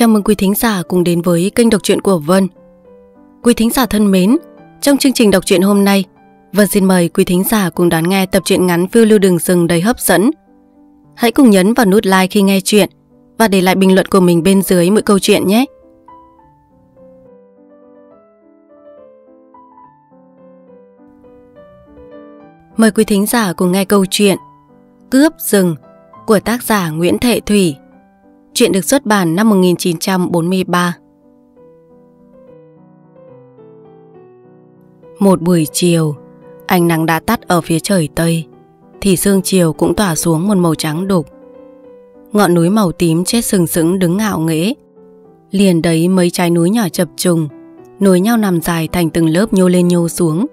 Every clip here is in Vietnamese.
Chào mừng quý thính giả cùng đến với kênh đọc truyện của Vân. Quý thính giả thân mến, trong chương trình đọc truyện hôm nay, Vân xin mời quý thính giả cùng đón nghe tập truyện ngắn phiêu lưu đường rừng đầy hấp dẫn. Hãy cùng nhấn vào nút like khi nghe truyện và để lại bình luận của mình bên dưới mỗi câu chuyện nhé. Mời quý thính giả cùng nghe câu chuyện Cướp rừng của tác giả Nguyễn Thệ Thủy Chuyện được xuất bản năm 1943. Một buổi chiều, ánh nắng đã tắt ở phía trời Tây, thì sương chiều cũng tỏa xuống một màu trắng đục. Ngọn núi màu tím chết sừng sững đứng ngạo nghễ. Liền đấy mấy trái núi nhỏ chập trùng, nối nhau nằm dài thành từng lớp nhô lên nhô xuống.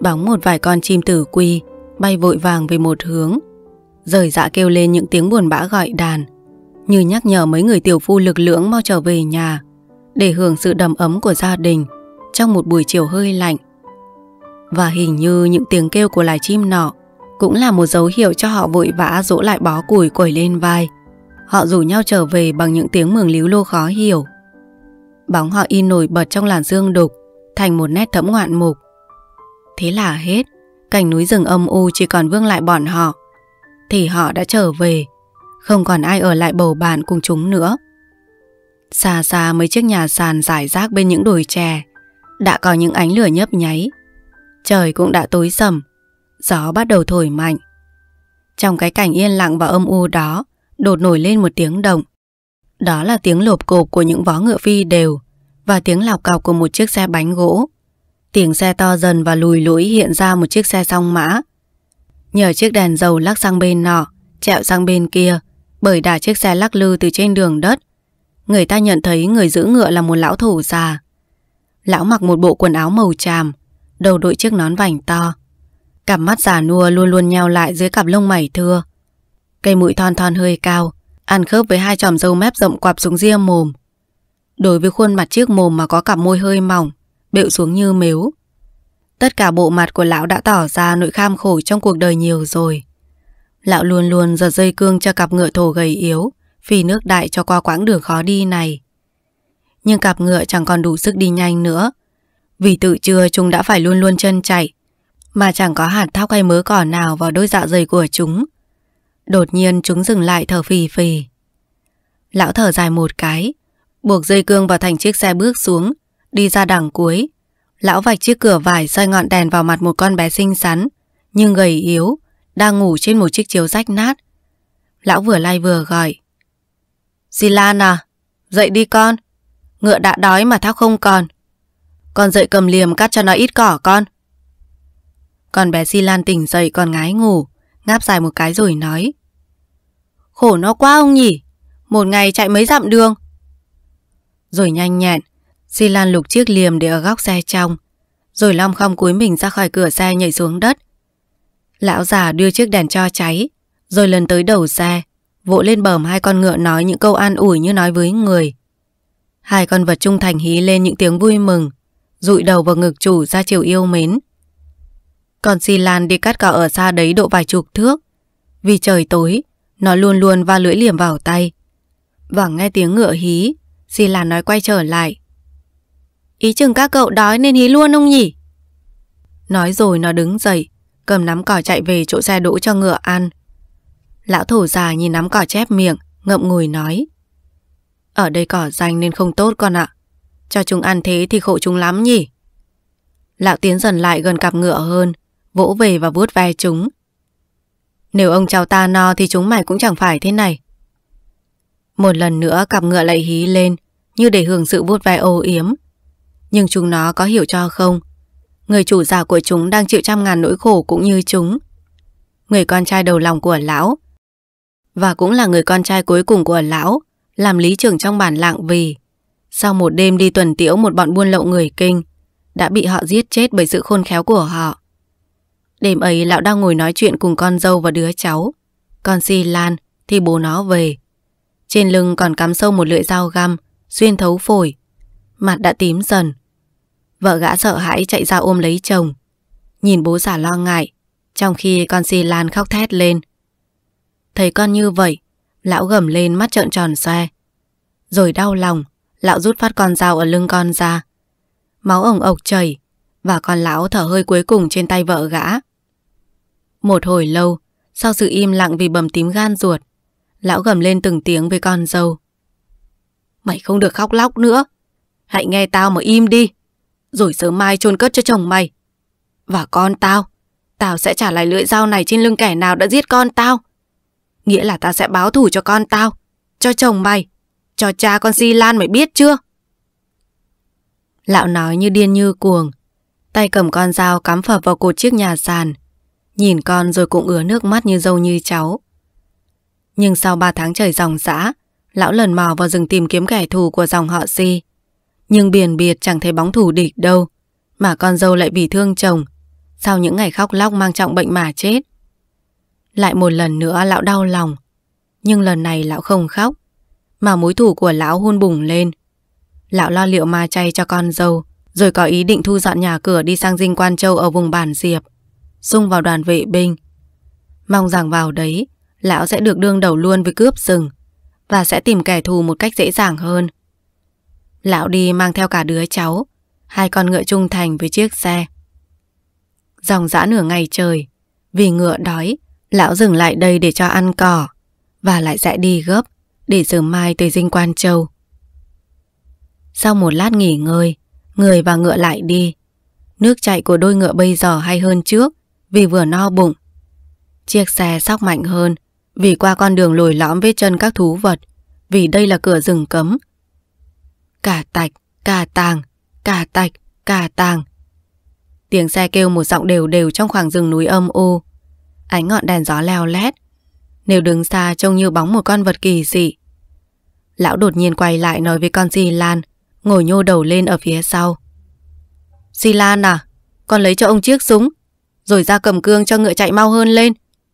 Bóng một vài con chim tử quy bay vội vàng về một hướng, rời dạ kêu lên những tiếng buồn bã gọi đàn như nhắc nhở mấy người tiểu phu lực lưỡng mau trở về nhà để hưởng sự đầm ấm của gia đình trong một buổi chiều hơi lạnh. Và hình như những tiếng kêu của loài chim nọ cũng là một dấu hiệu cho họ vội vã dỗ lại bó củi quẩy lên vai. Họ rủ nhau trở về bằng những tiếng mường líu lô khó hiểu. Bóng họ in nổi bật trong làn dương đục thành một nét thẫm ngoạn mục. Thế là hết, cảnh núi rừng âm u chỉ còn vương lại bọn họ. Thì họ đã trở về không còn ai ở lại bầu bạn cùng chúng nữa. Xa xa mấy chiếc nhà sàn rải rác bên những đồi chè, đã có những ánh lửa nhấp nháy. Trời cũng đã tối sầm, gió bắt đầu thổi mạnh. Trong cái cảnh yên lặng và âm u đó, đột nổi lên một tiếng động. Đó là tiếng lộp cộp của những vó ngựa phi đều và tiếng lọc cọc của một chiếc xe bánh gỗ. Tiếng xe to dần và lùi lũi hiện ra một chiếc xe song mã. Nhờ chiếc đèn dầu lắc sang bên nọ, chẹo sang bên kia, bởi đã chiếc xe lắc lư từ trên đường đất. Người ta nhận thấy người giữ ngựa là một lão thủ già. Lão mặc một bộ quần áo màu tràm, đầu đội chiếc nón vành to. Cặp mắt già nua luôn luôn nheo lại dưới cặp lông mày thưa. Cây mũi thon thon hơi cao, ăn khớp với hai tròm râu mép rộng quạp xuống ria mồm. Đối với khuôn mặt chiếc mồm mà có cặp môi hơi mỏng, bệu xuống như mếu. Tất cả bộ mặt của lão đã tỏ ra nỗi kham khổ trong cuộc đời nhiều rồi. Lão luôn luôn giật dây cương cho cặp ngựa thổ gầy yếu, phi nước đại cho qua quãng đường khó đi này. Nhưng cặp ngựa chẳng còn đủ sức đi nhanh nữa. Vì tự trưa chúng đã phải luôn luôn chân chạy, mà chẳng có hạt thóc hay mớ cỏ nào vào đôi dạ dày của chúng. Đột nhiên chúng dừng lại thở phì phì. Lão thở dài một cái, buộc dây cương vào thành chiếc xe bước xuống, đi ra đằng cuối. Lão vạch chiếc cửa vải xoay ngọn đèn vào mặt một con bé xinh xắn, nhưng gầy yếu, đang ngủ trên một chiếc chiếu rách nát. Lão vừa lay vừa gọi. Dì à, dậy đi con. Ngựa đã đói mà thác không còn. Con dậy cầm liềm cắt cho nó ít cỏ con. Con bé Di tỉnh dậy còn ngái ngủ, ngáp dài một cái rồi nói. Khổ nó quá ông nhỉ, một ngày chạy mấy dặm đường. Rồi nhanh nhẹn, Di lục chiếc liềm để ở góc xe trong, rồi Long không cúi mình ra khỏi cửa xe nhảy xuống đất, Lão già đưa chiếc đèn cho cháy, rồi lần tới đầu xe, vỗ lên bờm hai con ngựa nói những câu an ủi như nói với người. Hai con vật trung thành hí lên những tiếng vui mừng, rụi đầu vào ngực chủ ra chiều yêu mến. Còn xì lan đi cắt cỏ ở xa đấy độ vài chục thước. Vì trời tối, nó luôn luôn va lưỡi liềm vào tay. Và nghe tiếng ngựa hí, xì lan nói quay trở lại. Ý chừng các cậu đói nên hí luôn ông nhỉ? Nói rồi nó đứng dậy, cầm nắm cỏ chạy về chỗ xe đỗ cho ngựa ăn. Lão thổ già nhìn nắm cỏ chép miệng, ngậm ngùi nói. Ở đây cỏ danh nên không tốt con ạ. Cho chúng ăn thế thì khổ chúng lắm nhỉ. Lão tiến dần lại gần cặp ngựa hơn, vỗ về và vuốt ve chúng. Nếu ông cháu ta no thì chúng mày cũng chẳng phải thế này. Một lần nữa cặp ngựa lại hí lên, như để hưởng sự vuốt ve ô yếm. Nhưng chúng nó có hiểu cho không? Người chủ già của chúng đang chịu trăm ngàn nỗi khổ cũng như chúng. Người con trai đầu lòng của lão và cũng là người con trai cuối cùng của lão làm lý trưởng trong bản lạng vì sau một đêm đi tuần tiễu một bọn buôn lậu người kinh đã bị họ giết chết bởi sự khôn khéo của họ. Đêm ấy lão đang ngồi nói chuyện cùng con dâu và đứa cháu. Con Si Lan thì bố nó về. Trên lưng còn cắm sâu một lưỡi dao găm xuyên thấu phổi. Mặt đã tím dần, Vợ gã sợ hãi chạy ra ôm lấy chồng Nhìn bố già lo ngại Trong khi con si Lan khóc thét lên Thấy con như vậy Lão gầm lên mắt trợn tròn xoe Rồi đau lòng Lão rút phát con dao ở lưng con ra Máu ổng ộc chảy Và con lão thở hơi cuối cùng trên tay vợ gã Một hồi lâu Sau sự im lặng vì bầm tím gan ruột Lão gầm lên từng tiếng với con dâu Mày không được khóc lóc nữa Hãy nghe tao mà im đi rồi sớm mai chôn cất cho chồng mày. Và con tao, tao sẽ trả lại lưỡi dao này trên lưng kẻ nào đã giết con tao. Nghĩa là tao sẽ báo thủ cho con tao, cho chồng mày, cho cha con Si Lan mày biết chưa? Lão nói như điên như cuồng, tay cầm con dao cắm phập vào cột chiếc nhà sàn, nhìn con rồi cũng ứa nước mắt như dâu như cháu. Nhưng sau ba tháng trời dòng dã, lão lần mò vào rừng tìm kiếm kẻ thù của dòng họ Si. Nhưng biển biệt chẳng thấy bóng thủ địch đâu Mà con dâu lại bị thương chồng Sau những ngày khóc lóc mang trọng bệnh mà chết Lại một lần nữa lão đau lòng Nhưng lần này lão không khóc Mà mối thủ của lão hôn bùng lên Lão lo liệu ma chay cho con dâu Rồi có ý định thu dọn nhà cửa đi sang dinh quan châu ở vùng bản diệp Xung vào đoàn vệ binh Mong rằng vào đấy Lão sẽ được đương đầu luôn với cướp rừng Và sẽ tìm kẻ thù một cách dễ dàng hơn Lão đi mang theo cả đứa cháu Hai con ngựa trung thành với chiếc xe Dòng dã nửa ngày trời Vì ngựa đói Lão dừng lại đây để cho ăn cỏ Và lại sẽ đi gấp Để sớm mai tới dinh quan châu Sau một lát nghỉ ngơi Người và ngựa lại đi Nước chạy của đôi ngựa bây giờ hay hơn trước Vì vừa no bụng Chiếc xe sóc mạnh hơn Vì qua con đường lồi lõm vết chân các thú vật Vì đây là cửa rừng cấm Cả tạch, cả tàng, cả tạch, cả tàng. Tiếng xe kêu một giọng đều đều trong khoảng rừng núi âm u. Ánh ngọn đèn gió leo lét. Nếu đứng xa trông như bóng một con vật kỳ dị. Lão đột nhiên quay lại nói với con dì Lan, ngồi nhô đầu lên ở phía sau. Dì Lan à, con lấy cho ông chiếc súng, rồi ra cầm cương cho ngựa chạy mau hơn lên,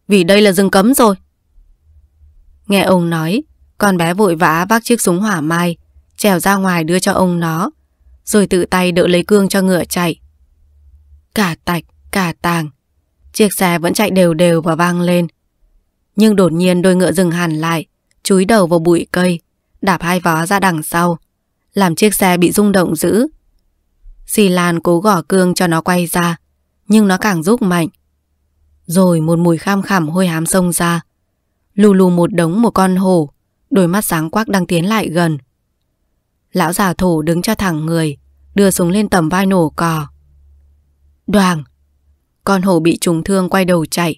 vì đây là rừng cấm rồi. Nghe ông nói, con bé vội vã vác chiếc súng hỏa mai, trèo ra ngoài đưa cho ông nó, rồi tự tay đỡ lấy cương cho ngựa chạy. Cả tạch, cả tàng, chiếc xe vẫn chạy đều đều và vang lên. Nhưng đột nhiên đôi ngựa dừng hẳn lại, chúi đầu vào bụi cây, đạp hai vó ra đằng sau, làm chiếc xe bị rung động dữ. Xì Lan cố gõ cương cho nó quay ra, nhưng nó càng rúc mạnh. Rồi một mùi kham khảm hôi hám sông ra. Lù lù một đống một con hổ, đôi mắt sáng quắc đang tiến lại gần. Lão già thủ đứng cho thẳng người, đưa súng lên tầm vai nổ cò. Đoàn! Con hổ bị trùng thương quay đầu chạy.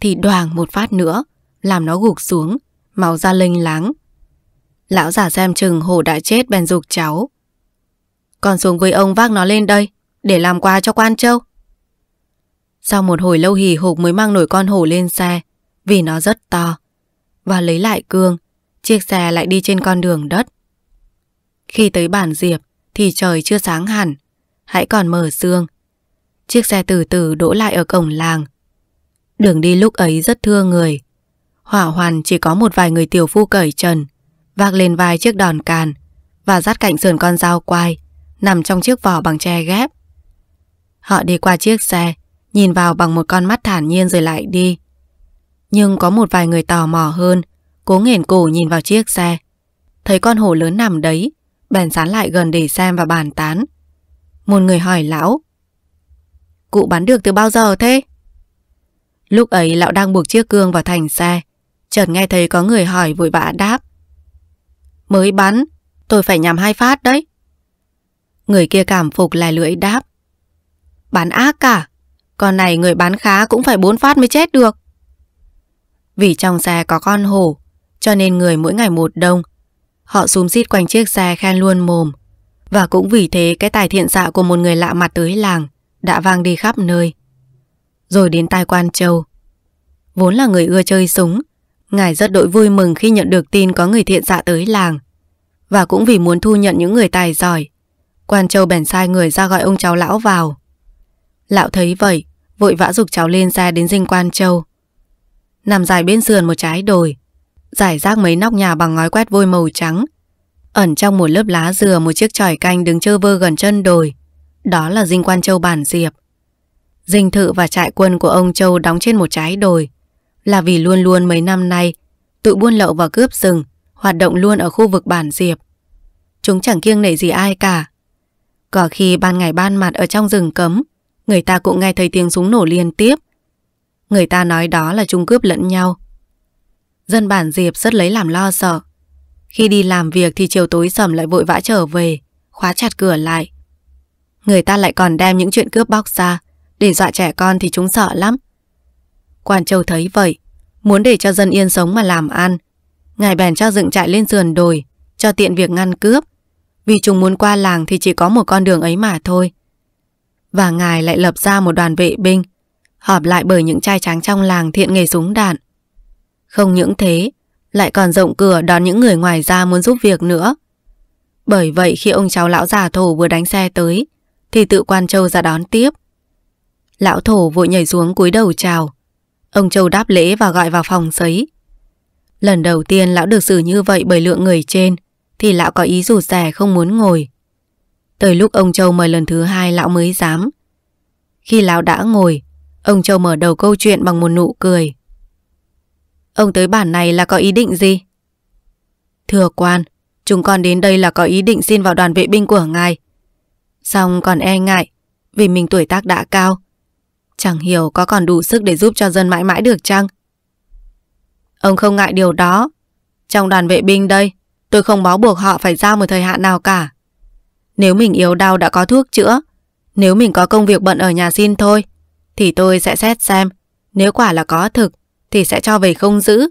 Thì đoàn một phát nữa, làm nó gục xuống, máu ra lênh láng. Lão già xem chừng hổ đã chết bèn dục cháu. Con xuống với ông vác nó lên đây, để làm qua cho quan châu. Sau một hồi lâu hì hục mới mang nổi con hổ lên xe, vì nó rất to. Và lấy lại cương, chiếc xe lại đi trên con đường đất. Khi tới bản Diệp thì trời chưa sáng hẳn, hãy còn mở sương. Chiếc xe từ từ đỗ lại ở cổng làng. Đường đi lúc ấy rất thưa người. Hỏa hoàn chỉ có một vài người tiểu phu cởi trần, vác lên vai chiếc đòn càn và dắt cạnh sườn con dao quai, nằm trong chiếc vỏ bằng tre ghép. Họ đi qua chiếc xe, nhìn vào bằng một con mắt thản nhiên rồi lại đi. Nhưng có một vài người tò mò hơn, cố nghển cổ nhìn vào chiếc xe. Thấy con hổ lớn nằm đấy, bèn sán lại gần để xem và bàn tán. Một người hỏi lão Cụ bán được từ bao giờ thế? Lúc ấy lão đang buộc chiếc cương vào thành xe Chợt nghe thấy có người hỏi vội vã đáp Mới bắn Tôi phải nhằm hai phát đấy Người kia cảm phục là lưỡi đáp Bán ác cả Con này người bán khá cũng phải bốn phát mới chết được Vì trong xe có con hổ Cho nên người mỗi ngày một đông Họ xúm xít quanh chiếc xe khen luôn mồm. Và cũng vì thế cái tài thiện xạ của một người lạ mặt tới làng đã vang đi khắp nơi. Rồi đến tai quan châu. Vốn là người ưa chơi súng, ngài rất đội vui mừng khi nhận được tin có người thiện xạ tới làng. Và cũng vì muốn thu nhận những người tài giỏi, quan châu bèn sai người ra gọi ông cháu lão vào. Lão thấy vậy, vội vã dục cháu lên xe đến dinh quan châu. Nằm dài bên sườn một trái đồi, giải rác mấy nóc nhà bằng ngói quét vôi màu trắng. Ẩn trong một lớp lá dừa một chiếc tròi canh đứng chơ vơ gần chân đồi. Đó là dinh quan châu bản diệp. Dinh thự và trại quân của ông châu đóng trên một trái đồi. Là vì luôn luôn mấy năm nay, tự buôn lậu và cướp rừng, hoạt động luôn ở khu vực bản diệp. Chúng chẳng kiêng nể gì ai cả. Có khi ban ngày ban mặt ở trong rừng cấm, người ta cũng nghe thấy tiếng súng nổ liên tiếp. Người ta nói đó là chúng cướp lẫn nhau Dân bản Diệp rất lấy làm lo sợ. Khi đi làm việc thì chiều tối sầm lại vội vã trở về, khóa chặt cửa lại. Người ta lại còn đem những chuyện cướp bóc ra, để dọa trẻ con thì chúng sợ lắm. Quan Châu thấy vậy, muốn để cho dân yên sống mà làm ăn. Ngài bèn cho dựng trại lên sườn đồi, cho tiện việc ngăn cướp. Vì chúng muốn qua làng thì chỉ có một con đường ấy mà thôi. Và ngài lại lập ra một đoàn vệ binh, họp lại bởi những trai tráng trong làng thiện nghề súng đạn. Không những thế, lại còn rộng cửa đón những người ngoài ra muốn giúp việc nữa. Bởi vậy khi ông cháu lão già thổ vừa đánh xe tới, thì tự quan châu ra đón tiếp. Lão thổ vội nhảy xuống cúi đầu chào. Ông châu đáp lễ và gọi vào phòng sấy. Lần đầu tiên lão được xử như vậy bởi lượng người trên, thì lão có ý rủ rẻ không muốn ngồi. Tới lúc ông châu mời lần thứ hai lão mới dám. Khi lão đã ngồi, ông châu mở đầu câu chuyện bằng một nụ cười. Ông tới bản này là có ý định gì? Thưa quan, chúng con đến đây là có ý định xin vào đoàn vệ binh của ngài. Xong còn e ngại, vì mình tuổi tác đã cao. Chẳng hiểu có còn đủ sức để giúp cho dân mãi mãi được chăng? Ông không ngại điều đó. Trong đoàn vệ binh đây, tôi không bó buộc họ phải ra một thời hạn nào cả. Nếu mình yếu đau đã có thuốc chữa, nếu mình có công việc bận ở nhà xin thôi, thì tôi sẽ xét xem nếu quả là có thực thì sẽ cho về không giữ.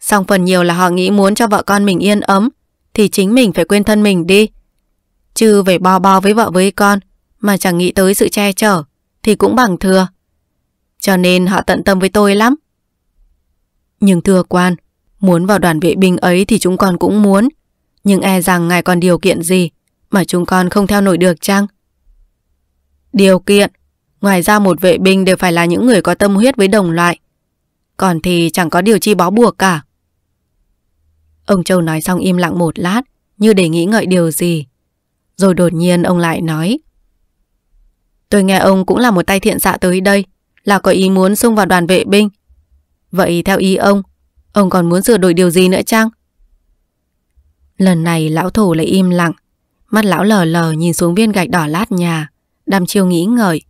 Song phần nhiều là họ nghĩ muốn cho vợ con mình yên ấm thì chính mình phải quên thân mình đi. Chứ về bo bo với vợ với con mà chẳng nghĩ tới sự che chở thì cũng bằng thừa. Cho nên họ tận tâm với tôi lắm. Nhưng thưa quan, muốn vào đoàn vệ binh ấy thì chúng con cũng muốn. Nhưng e rằng ngài còn điều kiện gì mà chúng con không theo nổi được chăng? Điều kiện, ngoài ra một vệ binh đều phải là những người có tâm huyết với đồng loại, còn thì chẳng có điều chi bó buộc cả. Ông Châu nói xong im lặng một lát, như để nghĩ ngợi điều gì. Rồi đột nhiên ông lại nói. Tôi nghe ông cũng là một tay thiện xạ tới đây, là có ý muốn xung vào đoàn vệ binh. Vậy theo ý ông, ông còn muốn sửa đổi điều gì nữa chăng? Lần này lão thủ lại im lặng, mắt lão lờ lờ nhìn xuống viên gạch đỏ lát nhà, đăm chiêu nghĩ ngợi.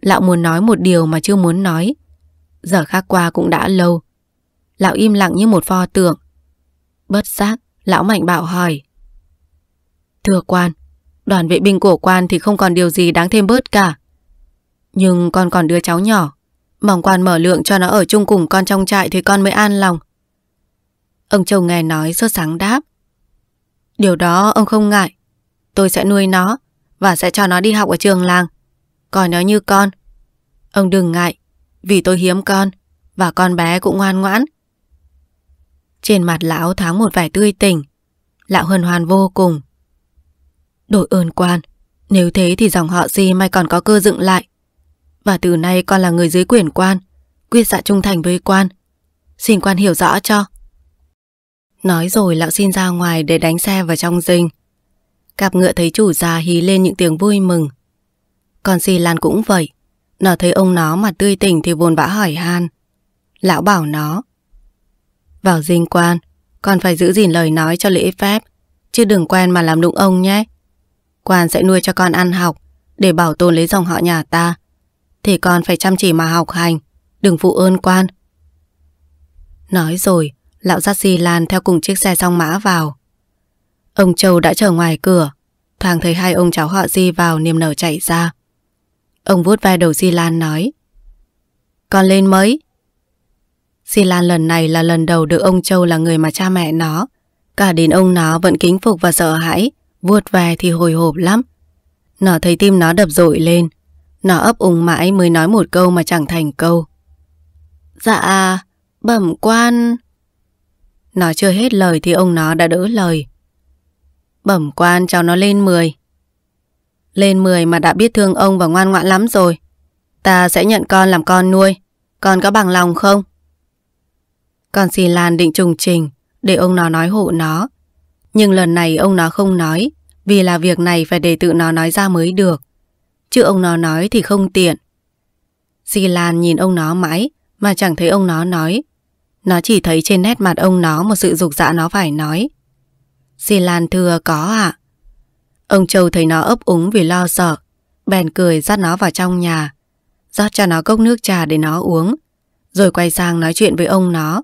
Lão muốn nói một điều mà chưa muốn nói, Giờ khác qua cũng đã lâu Lão im lặng như một pho tượng Bất giác Lão Mạnh bạo hỏi Thưa quan Đoàn vệ binh của quan thì không còn điều gì đáng thêm bớt cả Nhưng con còn đứa cháu nhỏ Mong quan mở lượng cho nó ở chung cùng con trong trại Thì con mới an lòng Ông chồng nghe nói sốt sáng đáp Điều đó ông không ngại Tôi sẽ nuôi nó Và sẽ cho nó đi học ở trường làng Coi nó như con Ông đừng ngại vì tôi hiếm con và con bé cũng ngoan ngoãn. Trên mặt lão thoáng một vẻ tươi tỉnh, lão hân hoan vô cùng. đổi ơn quan, nếu thế thì dòng họ gì mai còn có cơ dựng lại. Và từ nay con là người dưới quyền quan, quyết dạ trung thành với quan. Xin quan hiểu rõ cho. Nói rồi lão xin ra ngoài để đánh xe vào trong dinh. Cặp ngựa thấy chủ già hí lên những tiếng vui mừng. Còn xì Lan cũng vậy. Nó thấy ông nó mà tươi tỉnh thì vồn vã hỏi han. Lão bảo nó. Vào dinh quan, con phải giữ gìn lời nói cho lễ phép, chứ đừng quen mà làm đụng ông nhé. Quan sẽ nuôi cho con ăn học, để bảo tồn lấy dòng họ nhà ta. Thì con phải chăm chỉ mà học hành, đừng phụ ơn quan. Nói rồi, lão giác si lan theo cùng chiếc xe song mã vào. Ông Châu đã chờ ngoài cửa, thoáng thấy hai ông cháu họ di vào niềm nở chạy ra. Ông vuốt vai đầu Di Lan nói Con lên mới Di Lan lần này là lần đầu được ông Châu là người mà cha mẹ nó Cả đến ông nó vẫn kính phục và sợ hãi Vuốt về thì hồi hộp lắm Nó thấy tim nó đập dội lên Nó ấp úng mãi mới nói một câu mà chẳng thành câu Dạ Bẩm quan Nó chưa hết lời thì ông nó đã đỡ lời Bẩm quan cho nó lên 10 lên 10 mà đã biết thương ông và ngoan ngoãn lắm rồi. Ta sẽ nhận con làm con nuôi. Con có bằng lòng không? Con xì Lan định trùng trình để ông nó nói hộ nó. Nhưng lần này ông nó không nói vì là việc này phải để tự nó nói ra mới được. Chứ ông nó nói thì không tiện. Xì Lan nhìn ông nó mãi mà chẳng thấy ông nó nói. Nó chỉ thấy trên nét mặt ông nó một sự dục dạ nó phải nói. Xì Lan thưa có ạ. À? Ông Châu thấy nó ấp úng vì lo sợ, bèn cười dắt nó vào trong nhà, rót cho nó cốc nước trà để nó uống, rồi quay sang nói chuyện với ông nó.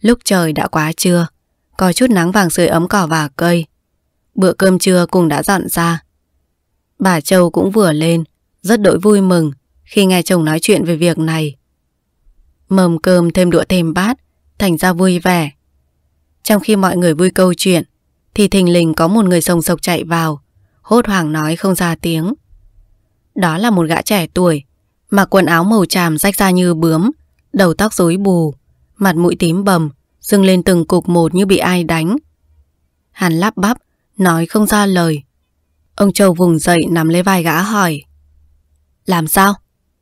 Lúc trời đã quá trưa, có chút nắng vàng sưởi ấm cỏ và cây. Bữa cơm trưa cùng đã dọn ra. Bà Châu cũng vừa lên, rất đội vui mừng khi nghe chồng nói chuyện về việc này. Mầm cơm thêm đũa thêm bát, thành ra vui vẻ. Trong khi mọi người vui câu chuyện, thì thình lình có một người sồng sộc chạy vào, hốt hoảng nói không ra tiếng. Đó là một gã trẻ tuổi, mặc quần áo màu tràm rách ra như bướm, đầu tóc rối bù, mặt mũi tím bầm, dưng lên từng cục một như bị ai đánh. Hắn lắp bắp, nói không ra lời. Ông Châu vùng dậy nắm lấy vai gã hỏi. Làm sao?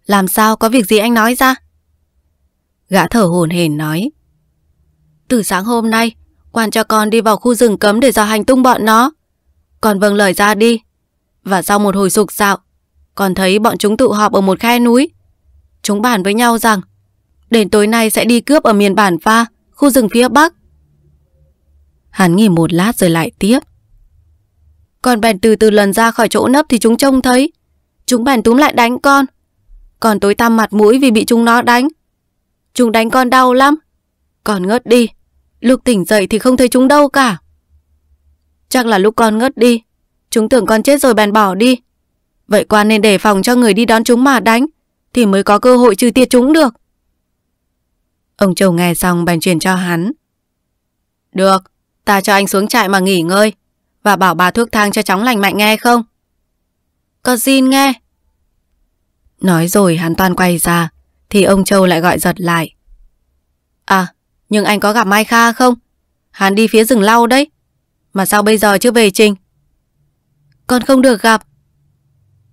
Làm sao? Có việc gì anh nói ra? Gã thở hồn hển nói. Từ sáng hôm nay, Quan cho con đi vào khu rừng cấm để dò hành tung bọn nó. Con vâng lời ra đi. Và sau một hồi sục sạo, con thấy bọn chúng tụ họp ở một khe núi. Chúng bàn với nhau rằng đến tối nay sẽ đi cướp ở miền bản pha, khu rừng phía Bắc. Hắn nghỉ một lát rồi lại tiếp. Con bèn từ từ lần ra khỏi chỗ nấp thì chúng trông thấy. Chúng bèn túm lại đánh con. Còn tối tăm mặt mũi vì bị chúng nó đánh. Chúng đánh con đau lắm. Con ngớt đi. Lúc tỉnh dậy thì không thấy chúng đâu cả. Chắc là lúc con ngất đi. Chúng tưởng con chết rồi bèn bỏ đi. Vậy qua nên để phòng cho người đi đón chúng mà đánh. Thì mới có cơ hội trừ tiệt chúng được. Ông Châu nghe xong bèn truyền cho hắn. Được, ta cho anh xuống trại mà nghỉ ngơi. Và bảo bà thuốc thang cho chóng lành mạnh nghe không? Con xin nghe. Nói rồi hắn toàn quay ra. Thì ông Châu lại gọi giật lại. À, nhưng anh có gặp Mai Kha không? Hắn đi phía rừng lau đấy. Mà sao bây giờ chưa về Trình? Con không được gặp.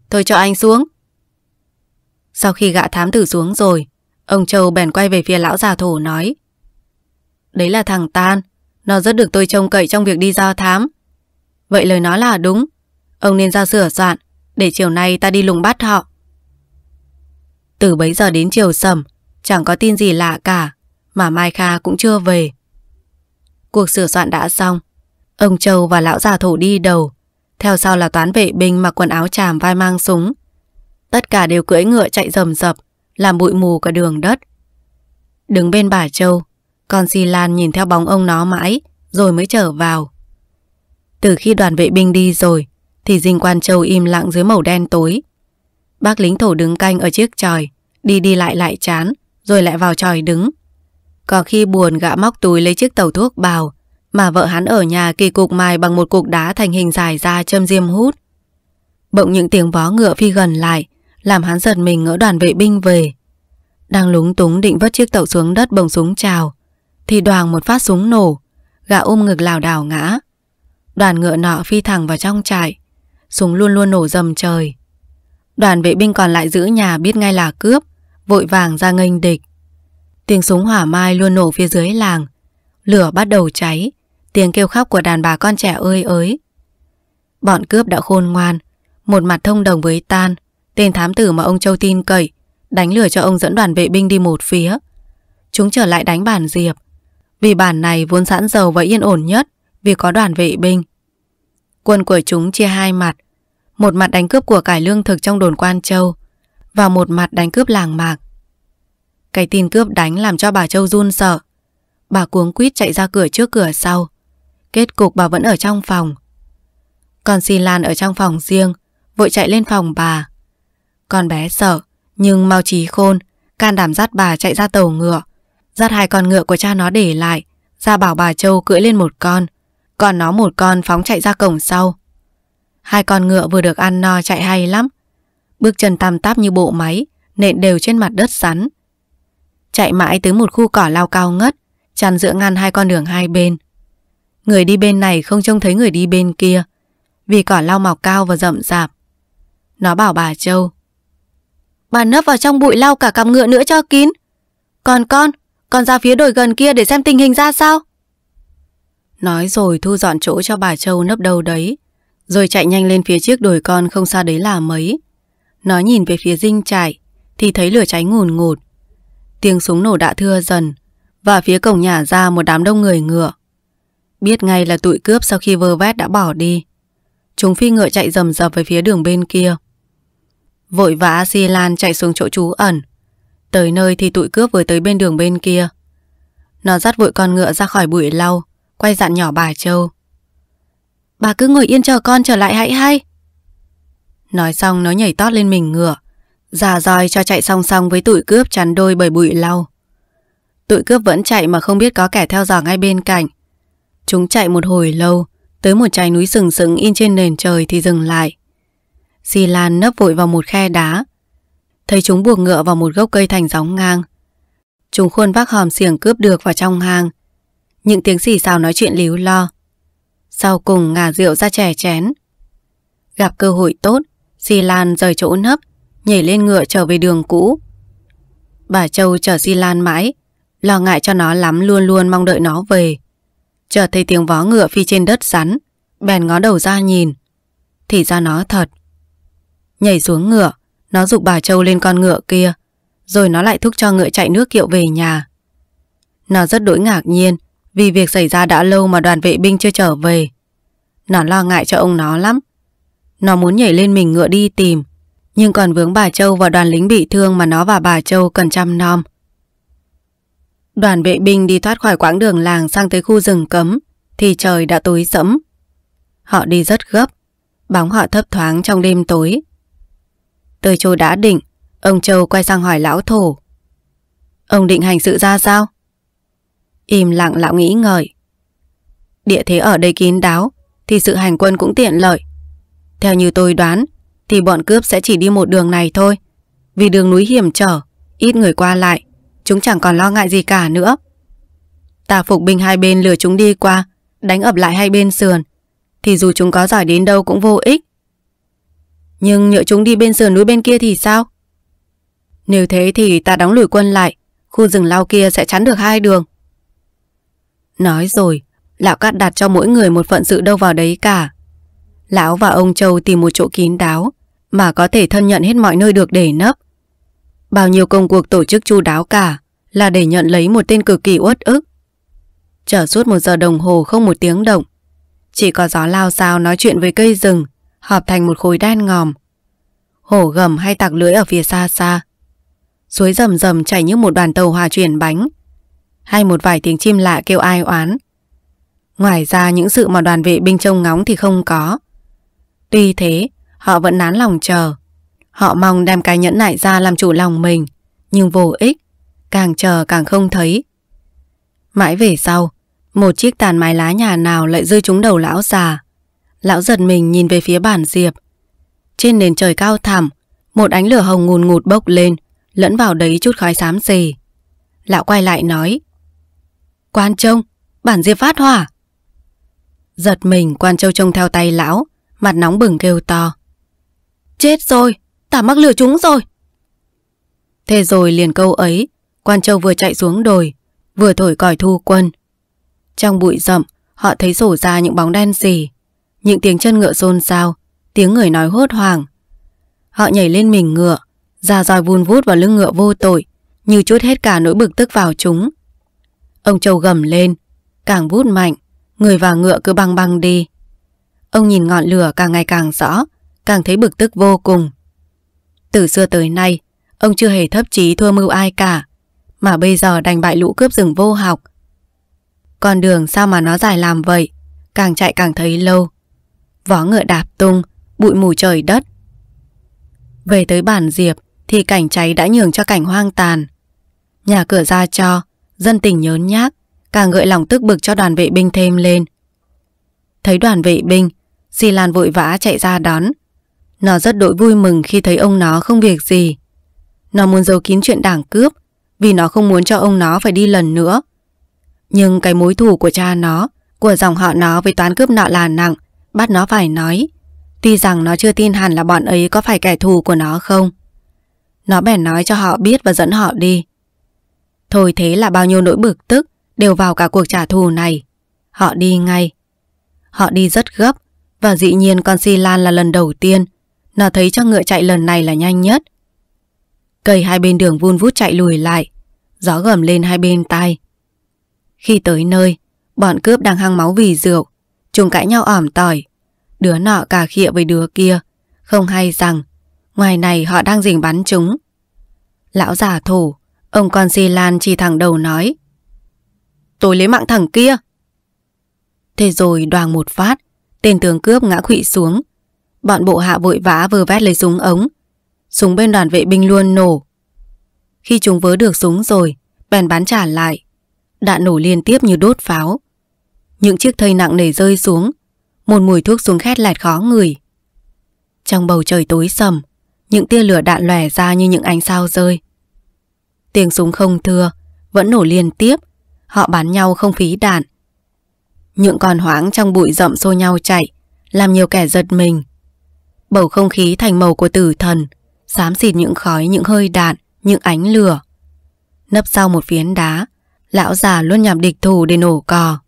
Tôi cho anh xuống. Sau khi gã thám tử xuống rồi, ông Châu bèn quay về phía lão già thổ nói. Đấy là thằng Tan, nó rất được tôi trông cậy trong việc đi giao thám. Vậy lời nó là đúng, ông nên ra sửa soạn, để chiều nay ta đi lùng bắt họ. Từ bấy giờ đến chiều sầm, chẳng có tin gì lạ cả mà Mai Kha cũng chưa về. Cuộc sửa soạn đã xong, ông Châu và lão già thổ đi đầu, theo sau là toán vệ binh mặc quần áo tràm vai mang súng. Tất cả đều cưỡi ngựa chạy rầm rập, làm bụi mù cả đường đất. Đứng bên bà Châu, con Si Lan nhìn theo bóng ông nó mãi, rồi mới trở vào. Từ khi đoàn vệ binh đi rồi, thì Dinh Quan Châu im lặng dưới màu đen tối. Bác lính thổ đứng canh ở chiếc tròi, đi đi lại lại chán, rồi lại vào tròi đứng. Có khi buồn gã móc túi lấy chiếc tàu thuốc bào mà vợ hắn ở nhà kỳ cục mài bằng một cục đá thành hình dài ra châm diêm hút. Bỗng những tiếng vó ngựa phi gần lại làm hắn giật mình ngỡ đoàn vệ binh về. Đang lúng túng định vất chiếc tàu xuống đất bồng súng trào thì đoàn một phát súng nổ gã ôm ngực lảo đảo ngã. Đoàn ngựa nọ phi thẳng vào trong trại súng luôn luôn nổ dầm trời. Đoàn vệ binh còn lại giữ nhà biết ngay là cướp vội vàng ra nghênh địch. Tiếng súng hỏa mai luôn nổ phía dưới làng Lửa bắt đầu cháy Tiếng kêu khóc của đàn bà con trẻ ơi ới Bọn cướp đã khôn ngoan Một mặt thông đồng với Tan Tên thám tử mà ông Châu tin cậy Đánh lửa cho ông dẫn đoàn vệ binh đi một phía Chúng trở lại đánh bản Diệp Vì bản này vốn sẵn giàu và yên ổn nhất Vì có đoàn vệ binh Quân của chúng chia hai mặt Một mặt đánh cướp của cải lương thực trong đồn Quan Châu Và một mặt đánh cướp làng mạc cái tin cướp đánh làm cho bà Châu run sợ. Bà cuống quýt chạy ra cửa trước cửa sau. Kết cục bà vẫn ở trong phòng. Còn xì Lan ở trong phòng riêng, vội chạy lên phòng bà. Con bé sợ, nhưng mau trí khôn, can đảm dắt bà chạy ra tàu ngựa. Dắt hai con ngựa của cha nó để lại, ra bảo bà Châu cưỡi lên một con. Còn nó một con phóng chạy ra cổng sau. Hai con ngựa vừa được ăn no chạy hay lắm. Bước chân tăm táp như bộ máy, nện đều trên mặt đất sắn. Chạy mãi tới một khu cỏ lao cao ngất Chằn giữa ngăn hai con đường hai bên Người đi bên này không trông thấy người đi bên kia Vì cỏ lao mọc cao và rậm rạp Nó bảo bà Châu Bà nấp vào trong bụi lau cả cặp ngựa nữa cho kín Còn con Con ra phía đồi gần kia để xem tình hình ra sao Nói rồi thu dọn chỗ cho bà Châu nấp đầu đấy Rồi chạy nhanh lên phía trước đồi con không xa đấy là mấy Nó nhìn về phía dinh trại Thì thấy lửa cháy ngùn ngụt Tiếng súng nổ đã thưa dần Và phía cổng nhà ra một đám đông người ngựa Biết ngay là tụi cướp sau khi vơ vét đã bỏ đi Chúng phi ngựa chạy rầm rập về phía đường bên kia Vội vã Si Lan chạy xuống chỗ trú ẩn Tới nơi thì tụi cướp vừa tới bên đường bên kia Nó dắt vội con ngựa ra khỏi bụi lau Quay dặn nhỏ bà Châu Bà cứ ngồi yên chờ con trở lại hãy hay Nói xong nó nhảy tót lên mình ngựa Giả dòi cho chạy song song với tụi cướp chắn đôi bởi bụi lau. Tụi cướp vẫn chạy mà không biết có kẻ theo dõi ngay bên cạnh. Chúng chạy một hồi lâu, tới một trái núi sừng sững in trên nền trời thì dừng lại. Xì Lan nấp vội vào một khe đá. Thấy chúng buộc ngựa vào một gốc cây thành gióng ngang. Chúng khuôn vác hòm xiềng cướp được vào trong hang. Những tiếng xì xào nói chuyện líu lo. Sau cùng ngả rượu ra chè chén. Gặp cơ hội tốt, Xì Lan rời chỗ nấp, nhảy lên ngựa trở về đường cũ. Bà Châu chờ di Lan mãi, lo ngại cho nó lắm luôn luôn mong đợi nó về. Chờ thấy tiếng vó ngựa phi trên đất sắn, bèn ngó đầu ra nhìn. Thì ra nó thật. Nhảy xuống ngựa, nó dục bà Châu lên con ngựa kia, rồi nó lại thúc cho ngựa chạy nước kiệu về nhà. Nó rất đối ngạc nhiên vì việc xảy ra đã lâu mà đoàn vệ binh chưa trở về. Nó lo ngại cho ông nó lắm. Nó muốn nhảy lên mình ngựa đi tìm, nhưng còn vướng bà Châu và đoàn lính bị thương mà nó và bà Châu cần chăm nom. Đoàn vệ binh đi thoát khỏi quãng đường làng sang tới khu rừng cấm, thì trời đã tối sẫm. Họ đi rất gấp, bóng họ thấp thoáng trong đêm tối. Tới chỗ đã định, ông Châu quay sang hỏi lão thổ. Ông định hành sự ra sao? Im lặng lão nghĩ ngợi. Địa thế ở đây kín đáo, thì sự hành quân cũng tiện lợi. Theo như tôi đoán, thì bọn cướp sẽ chỉ đi một đường này thôi. Vì đường núi hiểm trở, ít người qua lại, chúng chẳng còn lo ngại gì cả nữa. Ta phục binh hai bên lừa chúng đi qua, đánh ập lại hai bên sườn, thì dù chúng có giỏi đến đâu cũng vô ích. Nhưng nhỡ chúng đi bên sườn núi bên kia thì sao? Nếu thế thì ta đóng lùi quân lại, khu rừng lao kia sẽ chắn được hai đường. Nói rồi, lão cát đặt cho mỗi người một phận sự đâu vào đấy cả. Lão và ông Châu tìm một chỗ kín đáo, mà có thể thân nhận hết mọi nơi được để nấp. Bao nhiêu công cuộc tổ chức chu đáo cả là để nhận lấy một tên cực kỳ uất ức. Chờ suốt một giờ đồng hồ không một tiếng động. Chỉ có gió lao sao nói chuyện với cây rừng, họp thành một khối đen ngòm. Hổ gầm hay tạc lưỡi ở phía xa xa. Suối rầm rầm chảy như một đoàn tàu hòa chuyển bánh. Hay một vài tiếng chim lạ kêu ai oán. Ngoài ra những sự mà đoàn vệ binh trông ngóng thì không có. Tuy thế, Họ vẫn nán lòng chờ Họ mong đem cái nhẫn nại ra làm chủ lòng mình Nhưng vô ích Càng chờ càng không thấy Mãi về sau Một chiếc tàn mái lá nhà nào lại rơi trúng đầu lão già Lão giật mình nhìn về phía bản diệp Trên nền trời cao thẳm Một ánh lửa hồng ngùn ngụt bốc lên Lẫn vào đấy chút khói xám xì Lão quay lại nói Quan trông Bản diệp phát hỏa Giật mình quan châu trông theo tay lão Mặt nóng bừng kêu to Chết rồi, tả mắc lừa chúng rồi. Thế rồi liền câu ấy, Quan Châu vừa chạy xuống đồi, vừa thổi còi thu quân. Trong bụi rậm, họ thấy sổ ra những bóng đen xì, những tiếng chân ngựa xôn xao, tiếng người nói hốt hoảng. Họ nhảy lên mình ngựa, ra dòi vun vút vào lưng ngựa vô tội, như chút hết cả nỗi bực tức vào chúng. Ông Châu gầm lên, càng vút mạnh, người và ngựa cứ băng băng đi. Ông nhìn ngọn lửa càng ngày càng rõ, càng thấy bực tức vô cùng. Từ xưa tới nay, ông chưa hề thấp chí thua mưu ai cả, mà bây giờ đành bại lũ cướp rừng vô học. Con đường sao mà nó dài làm vậy, càng chạy càng thấy lâu. Vó ngựa đạp tung, bụi mù trời đất. Về tới bản Diệp thì cảnh cháy đã nhường cho cảnh hoang tàn. Nhà cửa ra cho, dân tình nhớn nhác, càng gợi lòng tức bực cho đoàn vệ binh thêm lên. Thấy đoàn vệ binh, Di Lan vội vã chạy ra đón. Nó rất đội vui mừng khi thấy ông nó không việc gì. Nó muốn giấu kín chuyện đảng cướp vì nó không muốn cho ông nó phải đi lần nữa. Nhưng cái mối thù của cha nó, của dòng họ nó với toán cướp nọ là nặng, bắt nó phải nói. Tuy rằng nó chưa tin hẳn là bọn ấy có phải kẻ thù của nó không. Nó bèn nói cho họ biết và dẫn họ đi. Thôi thế là bao nhiêu nỗi bực tức đều vào cả cuộc trả thù này. Họ đi ngay. Họ đi rất gấp và dĩ nhiên con Si Lan là lần đầu tiên nó thấy cho ngựa chạy lần này là nhanh nhất. Cây hai bên đường vun vút chạy lùi lại, gió gầm lên hai bên tai. Khi tới nơi, bọn cướp đang hăng máu vì rượu, chúng cãi nhau ỏm tỏi. Đứa nọ cà khịa với đứa kia, không hay rằng ngoài này họ đang rình bắn chúng. Lão giả thủ, ông con Si Lan chỉ thẳng đầu nói. Tôi lấy mạng thằng kia. Thế rồi đoàn một phát, tên tướng cướp ngã khụy xuống, Bọn bộ hạ vội vã vừa vét lấy súng ống Súng bên đoàn vệ binh luôn nổ Khi chúng vớ được súng rồi Bèn bắn trả lại Đạn nổ liên tiếp như đốt pháo Những chiếc thây nặng nề rơi xuống Một mùi thuốc súng khét lẹt khó ngửi Trong bầu trời tối sầm Những tia lửa đạn lòe ra như những ánh sao rơi Tiếng súng không thưa Vẫn nổ liên tiếp Họ bắn nhau không phí đạn Những con hoáng trong bụi rậm xô nhau chạy Làm nhiều kẻ giật mình Bầu không khí thành màu của tử thần, xám xịt những khói, những hơi đạn, những ánh lửa. Nấp sau một phiến đá, lão già luôn nhằm địch thù để nổ cò.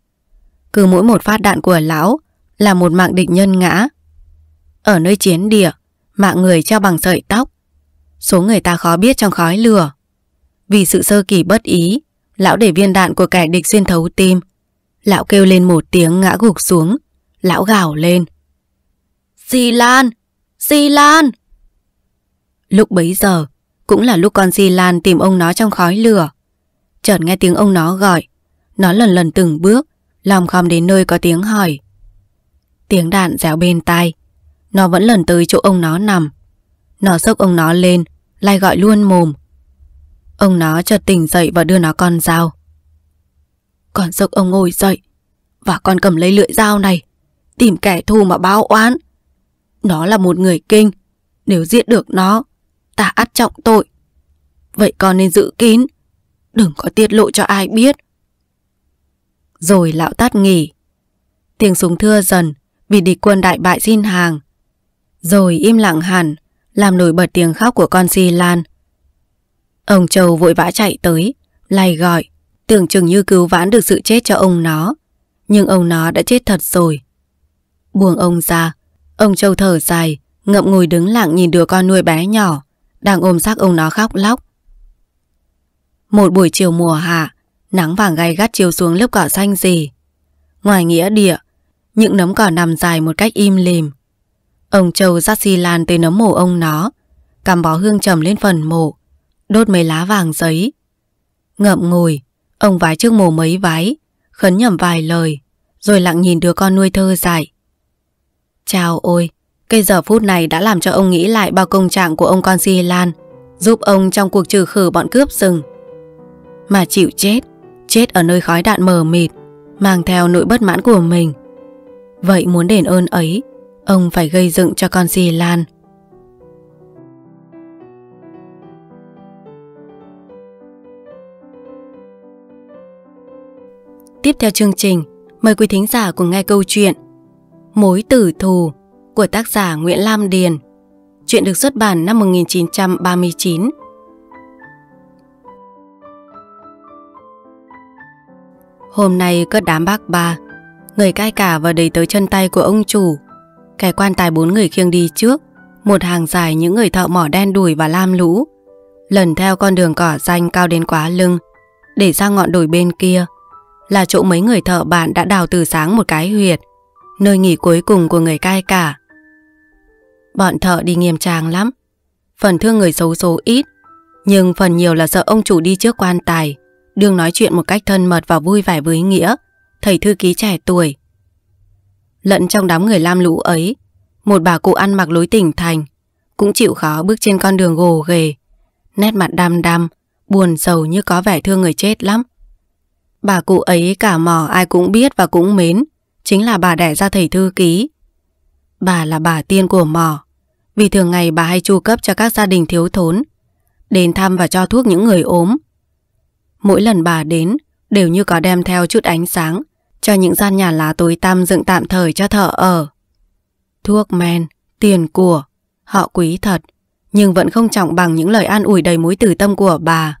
Cứ mỗi một phát đạn của lão là một mạng địch nhân ngã. Ở nơi chiến địa, mạng người treo bằng sợi tóc. Số người ta khó biết trong khói lửa. Vì sự sơ kỳ bất ý, lão để viên đạn của kẻ địch xuyên thấu tim. Lão kêu lên một tiếng ngã gục xuống, lão gào lên. Dì Lan! Di Lan! Lúc bấy giờ, cũng là lúc con Di Lan tìm ông nó trong khói lửa. Chợt nghe tiếng ông nó gọi, nó lần lần từng bước, lòng khom đến nơi có tiếng hỏi. Tiếng đạn réo bên tai, nó vẫn lần tới chỗ ông nó nằm. Nó sốc ông nó lên, lại gọi luôn mồm. Ông nó chợt tỉnh dậy và đưa nó con dao. Con sốc ông ngồi dậy, và con cầm lấy lưỡi dao này, tìm kẻ thù mà báo oán. Nó là một người kinh. Nếu giết được nó, ta ắt trọng tội. Vậy con nên giữ kín. Đừng có tiết lộ cho ai biết. Rồi lão tắt nghỉ. Tiếng súng thưa dần vì địch quân đại bại xin hàng. Rồi im lặng hẳn, làm nổi bật tiếng khóc của con Si Lan. Ông Châu vội vã chạy tới, lay gọi, tưởng chừng như cứu vãn được sự chết cho ông nó. Nhưng ông nó đã chết thật rồi. Buông ông ra, Ông Châu thở dài, ngậm ngùi đứng lặng nhìn đứa con nuôi bé nhỏ, đang ôm xác ông nó khóc lóc. Một buổi chiều mùa hạ, nắng vàng gay gắt chiều xuống lớp cỏ xanh gì. Ngoài nghĩa địa, những nấm cỏ nằm dài một cách im lìm. Ông Châu dắt xi lan tới nấm mồ ông nó, cầm bó hương trầm lên phần mộ, đốt mấy lá vàng giấy. Ngậm ngùi, ông vái trước mồ mấy vái, khấn nhầm vài lời, rồi lặng nhìn đứa con nuôi thơ dại. Chào ôi, cây giờ phút này đã làm cho ông nghĩ lại bao công trạng của ông con Di Lan, giúp ông trong cuộc trừ khử bọn cướp rừng. Mà chịu chết, chết ở nơi khói đạn mờ mịt, mang theo nỗi bất mãn của mình. Vậy muốn đền ơn ấy, ông phải gây dựng cho con Di Lan. Tiếp theo chương trình, mời quý thính giả cùng nghe câu chuyện Mối tử thù của tác giả Nguyễn Lam Điền. Chuyện được xuất bản năm 1939. Hôm nay có đám bác ba, người cai cả và đầy tới chân tay của ông chủ. Kẻ quan tài bốn người khiêng đi trước, một hàng dài những người thợ mỏ đen đuổi và lam lũ. Lần theo con đường cỏ xanh cao đến quá lưng, để ra ngọn đồi bên kia, là chỗ mấy người thợ bạn đã đào từ sáng một cái huyệt – nơi nghỉ cuối cùng của người cai cả. Bọn thợ đi nghiêm trang lắm, phần thương người xấu số ít, nhưng phần nhiều là sợ ông chủ đi trước quan tài, đương nói chuyện một cách thân mật và vui vẻ với Nghĩa, thầy thư ký trẻ tuổi. Lẫn trong đám người lam lũ ấy, một bà cụ ăn mặc lối tỉnh thành, cũng chịu khó bước trên con đường gồ ghề, nét mặt đam đam, buồn sầu như có vẻ thương người chết lắm. Bà cụ ấy cả mò ai cũng biết và cũng mến, chính là bà đẻ ra thầy thư ký. Bà là bà tiên của mỏ, vì thường ngày bà hay chu cấp cho các gia đình thiếu thốn, đến thăm và cho thuốc những người ốm. Mỗi lần bà đến, đều như có đem theo chút ánh sáng, cho những gian nhà lá tối tăm dựng tạm thời cho thợ ở. Thuốc men, tiền của, họ quý thật, nhưng vẫn không trọng bằng những lời an ủi đầy mối từ tâm của bà.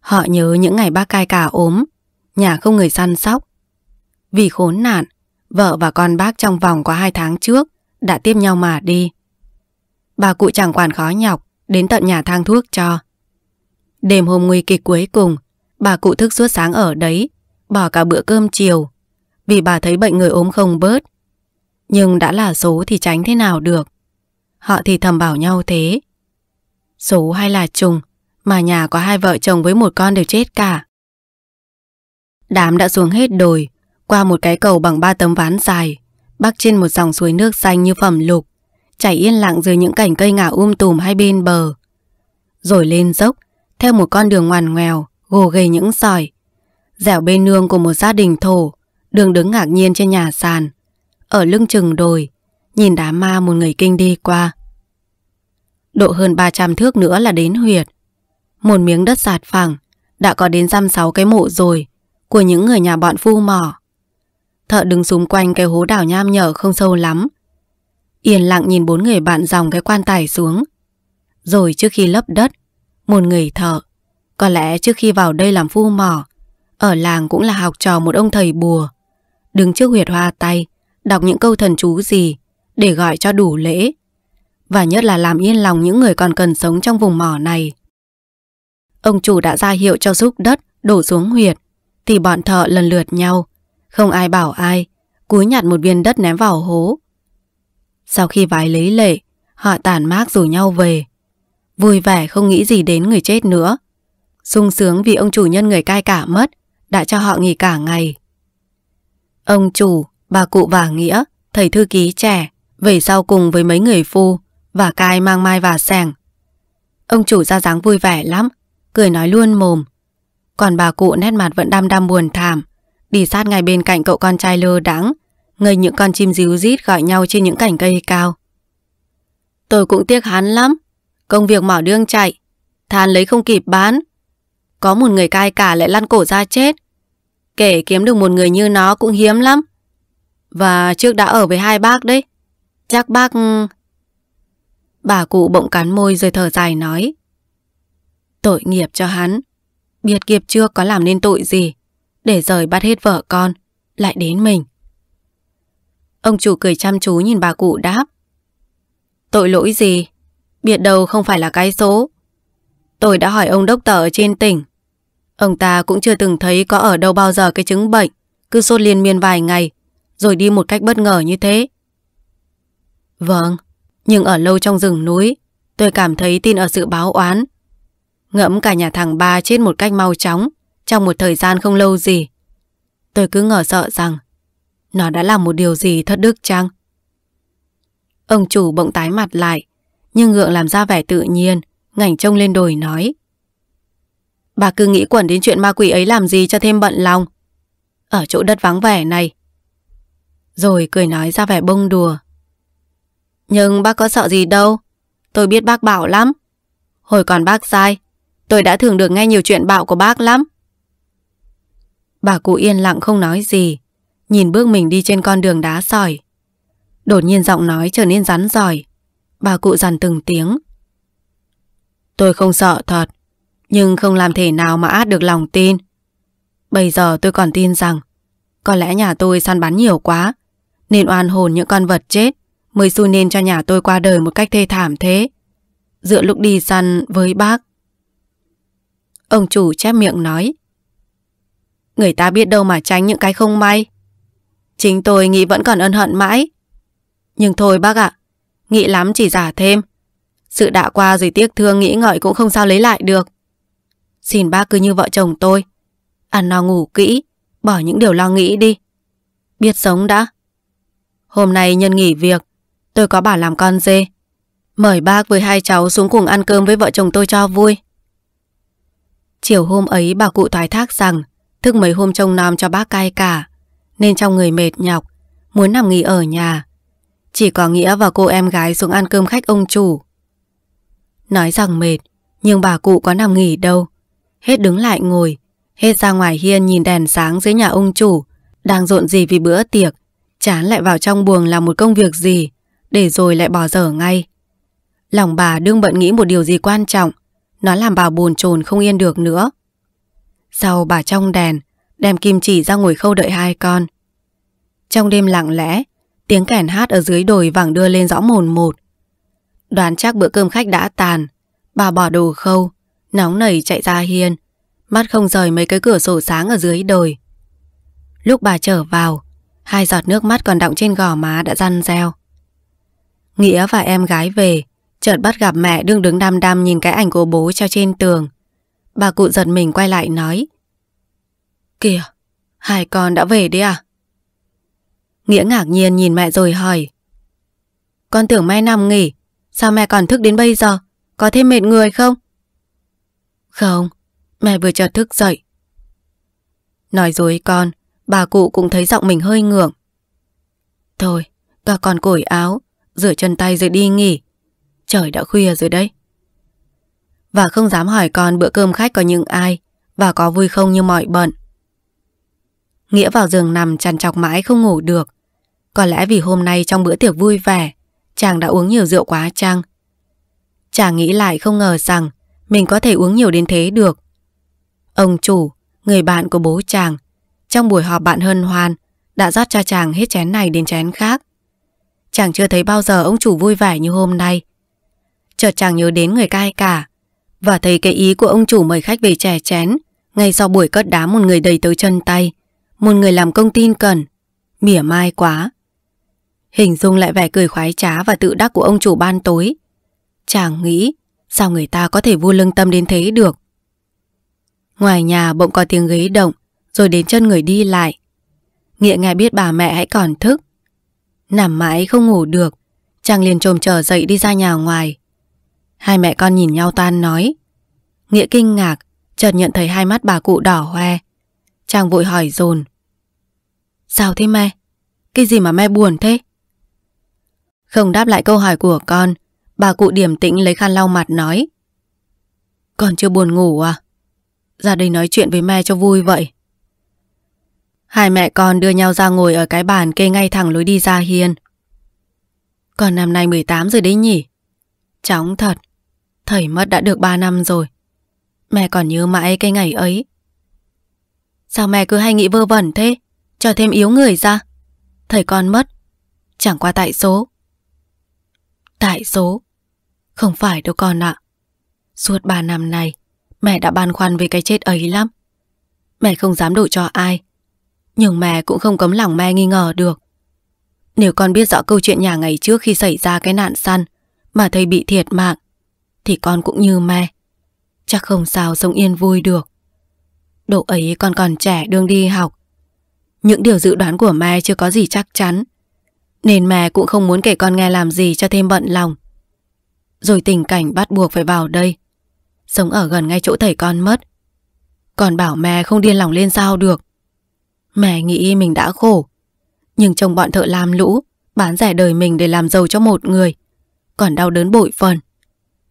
Họ nhớ những ngày bác cai cả ốm, nhà không người săn sóc, vì khốn nạn, vợ và con bác trong vòng có hai tháng trước đã tiêm nhau mà đi. Bà cụ chẳng quản khó nhọc, đến tận nhà thang thuốc cho. Đêm hôm nguy kịch cuối cùng, bà cụ thức suốt sáng ở đấy, bỏ cả bữa cơm chiều, vì bà thấy bệnh người ốm không bớt. Nhưng đã là số thì tránh thế nào được. Họ thì thầm bảo nhau thế. Số hay là trùng, mà nhà có hai vợ chồng với một con đều chết cả. Đám đã xuống hết đồi, qua một cái cầu bằng ba tấm ván dài, bắc trên một dòng suối nước xanh như phẩm lục, chảy yên lặng dưới những cảnh cây ngả um tùm hai bên bờ. Rồi lên dốc, theo một con đường ngoằn ngoèo, gồ ghề những sỏi. Dẻo bên nương của một gia đình thổ, đường đứng ngạc nhiên trên nhà sàn. Ở lưng chừng đồi, nhìn đá ma một người kinh đi qua. Độ hơn 300 thước nữa là đến huyệt. Một miếng đất sạt phẳng, đã có đến răm sáu cái mộ rồi, của những người nhà bọn phu mỏ. Thợ đứng xung quanh cái hố đảo nham nhở không sâu lắm. Yên lặng nhìn bốn người bạn dòng cái quan tài xuống. Rồi trước khi lấp đất, một người thợ, có lẽ trước khi vào đây làm phu mỏ, ở làng cũng là học trò một ông thầy bùa. Đứng trước huyệt hoa tay, đọc những câu thần chú gì để gọi cho đủ lễ. Và nhất là làm yên lòng những người còn cần sống trong vùng mỏ này. Ông chủ đã ra hiệu cho xúc đất đổ xuống huyệt, thì bọn thợ lần lượt nhau không ai bảo ai Cúi nhặt một viên đất ném vào hố Sau khi vái lấy lệ Họ tản mác rủ nhau về Vui vẻ không nghĩ gì đến người chết nữa sung sướng vì ông chủ nhân người cai cả mất, đã cho họ nghỉ cả ngày. Ông chủ, bà cụ và Nghĩa, thầy thư ký trẻ, về sau cùng với mấy người phu, và cai mang mai và sẻng. Ông chủ ra dáng vui vẻ lắm, cười nói luôn mồm. Còn bà cụ nét mặt vẫn đam đam buồn thảm, đi sát ngay bên cạnh cậu con trai lơ đãng ngây những con chim ríu rít gọi nhau trên những cành cây cao. Tôi cũng tiếc hắn lắm, công việc mỏ đương chạy, than lấy không kịp bán. Có một người cai cả lại lăn cổ ra chết. Kể kiếm được một người như nó cũng hiếm lắm. Và trước đã ở với hai bác đấy. Chắc bác... Ừ. Bà cụ bỗng cắn môi rồi thở dài nói. Tội nghiệp cho hắn. Biết kiếp trước có làm nên tội gì để rời bắt hết vợ con, lại đến mình. Ông chủ cười chăm chú nhìn bà cụ đáp. Tội lỗi gì? Biệt đầu không phải là cái số. Tôi đã hỏi ông đốc tờ ở trên tỉnh. Ông ta cũng chưa từng thấy có ở đâu bao giờ cái chứng bệnh, cứ sốt liên miên vài ngày, rồi đi một cách bất ngờ như thế. Vâng, nhưng ở lâu trong rừng núi, tôi cảm thấy tin ở sự báo oán. Ngẫm cả nhà thằng ba chết một cách mau chóng, trong một thời gian không lâu gì. Tôi cứ ngờ sợ rằng nó đã làm một điều gì thất đức chăng? Ông chủ bỗng tái mặt lại, nhưng ngượng làm ra vẻ tự nhiên, ngảnh trông lên đồi nói. Bà cứ nghĩ quẩn đến chuyện ma quỷ ấy làm gì cho thêm bận lòng. Ở chỗ đất vắng vẻ này. Rồi cười nói ra vẻ bông đùa. Nhưng bác có sợ gì đâu, tôi biết bác bảo lắm. Hồi còn bác sai, tôi đã thường được nghe nhiều chuyện bạo của bác lắm. Bà cụ yên lặng không nói gì Nhìn bước mình đi trên con đường đá sỏi Đột nhiên giọng nói trở nên rắn giỏi Bà cụ dằn từng tiếng Tôi không sợ thật Nhưng không làm thể nào mà át được lòng tin Bây giờ tôi còn tin rằng Có lẽ nhà tôi săn bắn nhiều quá Nên oan hồn những con vật chết Mới xui nên cho nhà tôi qua đời một cách thê thảm thế Dựa lúc đi săn với bác Ông chủ chép miệng nói Người ta biết đâu mà tránh những cái không may. Chính tôi nghĩ vẫn còn ân hận mãi. Nhưng thôi bác ạ, nghĩ lắm chỉ giả thêm. Sự đã qua rồi tiếc thương nghĩ ngợi cũng không sao lấy lại được. Xin bác cứ như vợ chồng tôi. Ăn no ngủ kỹ, bỏ những điều lo nghĩ đi. Biết sống đã. Hôm nay nhân nghỉ việc, tôi có bảo làm con dê. Mời bác với hai cháu xuống cùng ăn cơm với vợ chồng tôi cho vui. Chiều hôm ấy bà cụ thoái thác rằng Thức mấy hôm trông nom cho bác cai cả Nên trong người mệt nhọc Muốn nằm nghỉ ở nhà Chỉ có Nghĩa và cô em gái xuống ăn cơm khách ông chủ Nói rằng mệt Nhưng bà cụ có nằm nghỉ đâu Hết đứng lại ngồi Hết ra ngoài hiên nhìn đèn sáng dưới nhà ông chủ Đang rộn gì vì bữa tiệc Chán lại vào trong buồng làm một công việc gì Để rồi lại bỏ dở ngay Lòng bà đương bận nghĩ một điều gì quan trọng Nó làm bà buồn chồn không yên được nữa sau bà trong đèn, đem kim chỉ ra ngồi khâu đợi hai con. Trong đêm lặng lẽ, tiếng kẻn hát ở dưới đồi vẳng đưa lên rõ mồn một. Đoán chắc bữa cơm khách đã tàn, bà bỏ đồ khâu, nóng nảy chạy ra hiên, mắt không rời mấy cái cửa sổ sáng ở dưới đồi. Lúc bà trở vào, hai giọt nước mắt còn đọng trên gò má đã răn reo. Nghĩa và em gái về, chợt bắt gặp mẹ đương đứng đăm đăm nhìn cái ảnh của bố treo trên tường. Bà cụ giật mình quay lại nói Kìa, hai con đã về đi à? Nghĩa ngạc nhiên nhìn mẹ rồi hỏi Con tưởng mẹ nằm nghỉ Sao mẹ còn thức đến bây giờ? Có thêm mệt người không? Không, mẹ vừa chợt thức dậy Nói dối con, bà cụ cũng thấy giọng mình hơi ngượng Thôi, ta còn cổi áo Rửa chân tay rồi đi nghỉ Trời đã khuya rồi đấy và không dám hỏi con bữa cơm khách có những ai và có vui không như mọi bận. Nghĩa vào giường nằm chằn chọc mãi không ngủ được. Có lẽ vì hôm nay trong bữa tiệc vui vẻ, chàng đã uống nhiều rượu quá chăng? Chàng nghĩ lại không ngờ rằng mình có thể uống nhiều đến thế được. Ông chủ, người bạn của bố chàng, trong buổi họp bạn hân hoan, đã rót cho chàng hết chén này đến chén khác. Chàng chưa thấy bao giờ ông chủ vui vẻ như hôm nay. Chợt chàng nhớ đến người cai cả, và thấy cái ý của ông chủ mời khách về chè chén. Ngay sau buổi cất đá một người đầy tới chân tay, một người làm công tin cần, mỉa mai quá. Hình dung lại vẻ cười khoái trá và tự đắc của ông chủ ban tối. Chàng nghĩ, sao người ta có thể vô lương tâm đến thế được? Ngoài nhà bỗng có tiếng ghế động, rồi đến chân người đi lại. Nghĩa nghe biết bà mẹ hãy còn thức. Nằm mãi không ngủ được, chàng liền trồm trở dậy đi ra nhà ngoài. Hai mẹ con nhìn nhau tan nói. Nghĩa kinh ngạc, chợt nhận thấy hai mắt bà cụ đỏ hoe. Chàng vội hỏi dồn Sao thế mẹ? Cái gì mà mẹ buồn thế? Không đáp lại câu hỏi của con, bà cụ điềm tĩnh lấy khăn lau mặt nói. còn chưa buồn ngủ à? Ra đây nói chuyện với mẹ cho vui vậy. Hai mẹ con đưa nhau ra ngồi ở cái bàn kê ngay thẳng lối đi ra hiên. còn năm nay 18 rồi đấy nhỉ? Chóng thật, Thầy mất đã được 3 năm rồi. Mẹ còn nhớ mãi cái ngày ấy. Sao mẹ cứ hay nghĩ vơ vẩn thế? Cho thêm yếu người ra. Thầy con mất. Chẳng qua tại số. Tại số? Không phải đâu con ạ. À. Suốt 3 năm này, mẹ đã băn khoăn về cái chết ấy lắm. Mẹ không dám đổ cho ai. Nhưng mẹ cũng không cấm lòng mẹ nghi ngờ được. Nếu con biết rõ câu chuyện nhà ngày trước khi xảy ra cái nạn săn, mà thầy bị thiệt mạng, thì con cũng như mẹ. Chắc không sao sống yên vui được. Độ ấy con còn trẻ đương đi học. Những điều dự đoán của mẹ chưa có gì chắc chắn. Nên mẹ cũng không muốn kể con nghe làm gì cho thêm bận lòng. Rồi tình cảnh bắt buộc phải vào đây. Sống ở gần ngay chỗ thầy con mất. Còn bảo mẹ không điên lòng lên sao được. Mẹ nghĩ mình đã khổ. Nhưng chồng bọn thợ làm lũ, bán rẻ đời mình để làm giàu cho một người. Còn đau đớn bội phần.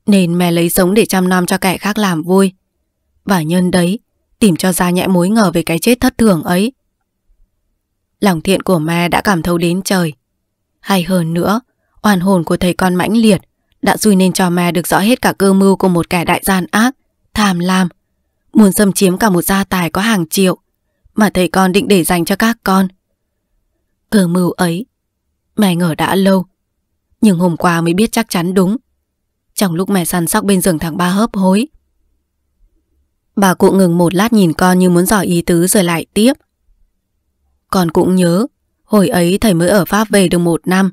Nên mẹ lấy sống để chăm nom cho kẻ khác làm vui Và nhân đấy Tìm cho ra nhẹ mối ngờ về cái chết thất thường ấy Lòng thiện của mẹ đã cảm thấu đến trời Hay hơn nữa Oan hồn của thầy con mãnh liệt Đã dùi nên cho mẹ được rõ hết cả cơ mưu Của một kẻ đại gian ác Tham lam Muốn xâm chiếm cả một gia tài có hàng triệu Mà thầy con định để dành cho các con Cơ mưu ấy Mẹ ngờ đã lâu Nhưng hôm qua mới biết chắc chắn đúng trong lúc mẹ săn sóc bên giường thằng ba hớp hối Bà cụ ngừng một lát nhìn con như muốn dò ý tứ rồi lại tiếp Con cũng nhớ Hồi ấy thầy mới ở Pháp về được một năm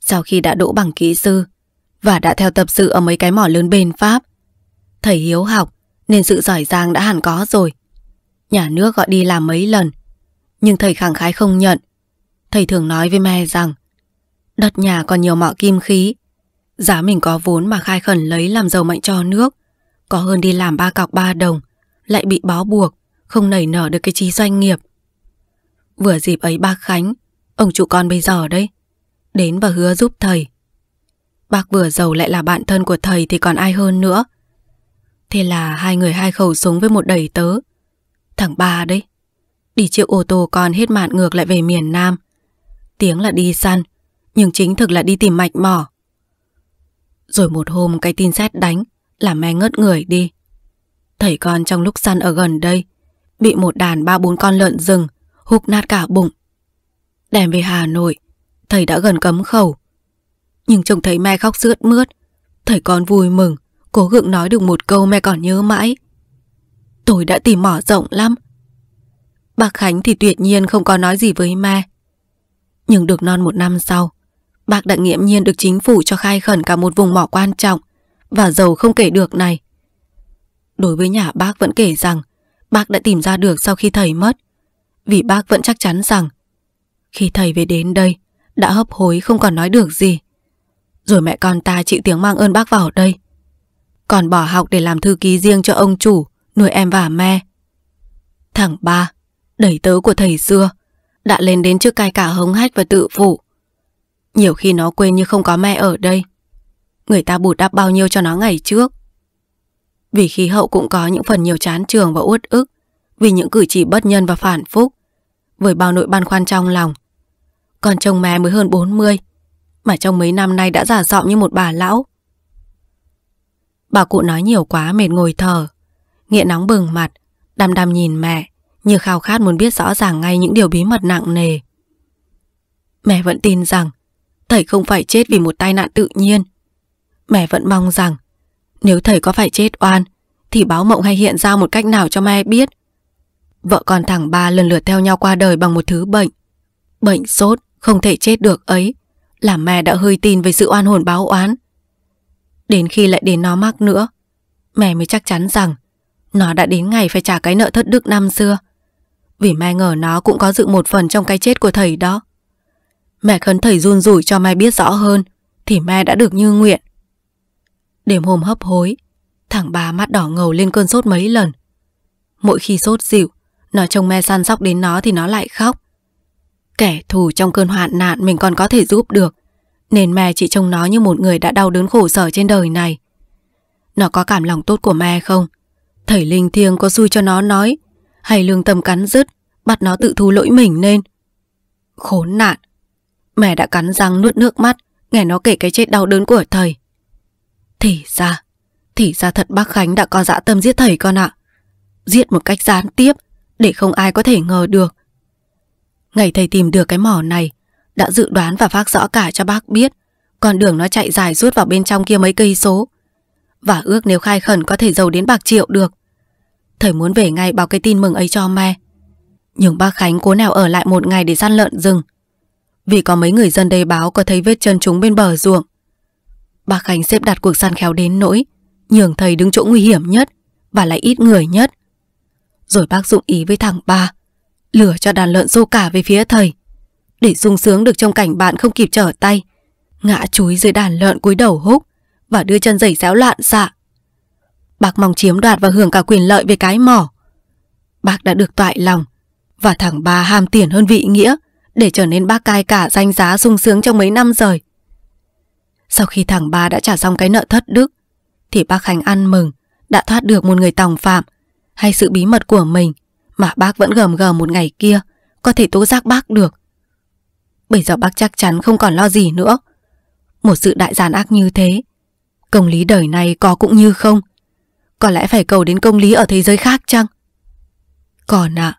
Sau khi đã đỗ bằng kỹ sư Và đã theo tập sự ở mấy cái mỏ lớn bên Pháp Thầy hiếu học Nên sự giỏi giang đã hẳn có rồi Nhà nước gọi đi làm mấy lần Nhưng thầy khẳng khái không nhận Thầy thường nói với mẹ rằng Đất nhà còn nhiều mỏ kim khí Giá mình có vốn mà khai khẩn lấy làm giàu mạnh cho nước Có hơn đi làm ba cọc ba đồng Lại bị bó buộc Không nảy nở được cái trí doanh nghiệp Vừa dịp ấy bác Khánh Ông chủ con bây giờ đấy Đến và hứa giúp thầy Bác vừa giàu lại là bạn thân của thầy Thì còn ai hơn nữa Thế là hai người hai khẩu súng với một đầy tớ Thằng ba đấy Đi chiếc ô tô con hết mạn ngược lại về miền Nam Tiếng là đi săn Nhưng chính thực là đi tìm mạch mỏ rồi một hôm cái tin xét đánh Làm me ngất người đi Thầy con trong lúc săn ở gần đây Bị một đàn ba bốn con lợn rừng Hụt nát cả bụng Đem về Hà Nội Thầy đã gần cấm khẩu Nhưng trông thấy me khóc sướt mướt Thầy con vui mừng Cố gượng nói được một câu mẹ còn nhớ mãi Tôi đã tìm mỏ rộng lắm Bà Khánh thì tuyệt nhiên không có nói gì với mẹ Nhưng được non một năm sau Bạc Đặng nghiễm nhiên được chính phủ cho khai khẩn cả một vùng mỏ quan trọng và giàu không kể được này. Đối với nhà bác vẫn kể rằng bác đã tìm ra được sau khi thầy mất vì bác vẫn chắc chắn rằng khi thầy về đến đây đã hấp hối không còn nói được gì. Rồi mẹ con ta chịu tiếng mang ơn bác vào đây. Còn bỏ học để làm thư ký riêng cho ông chủ, nuôi em và mẹ. Thằng ba, đẩy tớ của thầy xưa, đã lên đến trước cai cả hống hách và tự phụ. Nhiều khi nó quên như không có mẹ ở đây. Người ta bù đắp bao nhiêu cho nó ngày trước. Vì khí hậu cũng có những phần nhiều chán trường và uất ức, vì những cử chỉ bất nhân và phản phúc, với bao nỗi băn khoăn trong lòng. Còn chồng mẹ mới hơn 40, mà trong mấy năm nay đã giả giọng như một bà lão. Bà cụ nói nhiều quá mệt ngồi thở, nghĩa nóng bừng mặt, đăm đăm nhìn mẹ, như khao khát muốn biết rõ ràng ngay những điều bí mật nặng nề. Mẹ vẫn tin rằng thầy không phải chết vì một tai nạn tự nhiên. Mẹ vẫn mong rằng nếu thầy có phải chết oan thì báo mộng hay hiện ra một cách nào cho mẹ biết. Vợ con thằng ba lần lượt theo nhau qua đời bằng một thứ bệnh. Bệnh sốt, không thể chết được ấy, làm mẹ đã hơi tin về sự oan hồn báo oán. Đến khi lại đến nó mắc nữa, mẹ mới chắc chắn rằng nó đã đến ngày phải trả cái nợ thất đức năm xưa. Vì mẹ ngờ nó cũng có dự một phần trong cái chết của thầy đó. Mẹ khấn thầy run rủi cho Mai biết rõ hơn Thì mẹ đã được như nguyện Đêm hôm hấp hối Thằng bà mắt đỏ ngầu lên cơn sốt mấy lần Mỗi khi sốt dịu Nó trông mẹ săn sóc đến nó thì nó lại khóc Kẻ thù trong cơn hoạn nạn Mình còn có thể giúp được Nên mẹ chỉ trông nó như một người đã đau đớn khổ sở trên đời này Nó có cảm lòng tốt của mẹ không Thầy linh thiêng có xui cho nó nói Hay lương tâm cắn rứt Bắt nó tự thú lỗi mình nên Khốn nạn Mẹ đã cắn răng nuốt nước mắt Nghe nó kể cái chết đau đớn của thầy Thì ra Thì ra thật bác Khánh đã có dạ tâm giết thầy con ạ Giết một cách gián tiếp Để không ai có thể ngờ được Ngày thầy tìm được cái mỏ này Đã dự đoán và phát rõ cả cho bác biết Con đường nó chạy dài suốt vào bên trong kia mấy cây số Và ước nếu khai khẩn có thể giàu đến bạc triệu được Thầy muốn về ngay báo cái tin mừng ấy cho mẹ Nhưng bác Khánh cố nào ở lại một ngày để săn lợn rừng vì có mấy người dân đây báo có thấy vết chân chúng bên bờ ruộng Bà Khánh xếp đặt cuộc săn khéo đến nỗi Nhường thầy đứng chỗ nguy hiểm nhất Và lại ít người nhất Rồi bác dụng ý với thằng ba Lửa cho đàn lợn xô cả về phía thầy Để sung sướng được trong cảnh bạn không kịp trở tay Ngã chúi dưới đàn lợn cúi đầu húc Và đưa chân giày xéo loạn xạ Bác mong chiếm đoạt và hưởng cả quyền lợi về cái mỏ Bác đã được toại lòng Và thằng ba ham tiền hơn vị nghĩa để trở nên bác cai cả danh giá sung sướng trong mấy năm rồi. Sau khi thằng ba đã trả xong cái nợ thất đức, thì bác Khánh ăn mừng đã thoát được một người tòng phạm hay sự bí mật của mình mà bác vẫn gầm gờ một ngày kia có thể tố giác bác được. Bây giờ bác chắc chắn không còn lo gì nữa. Một sự đại gian ác như thế, công lý đời này có cũng như không. Có lẽ phải cầu đến công lý ở thế giới khác chăng? Còn ạ, à,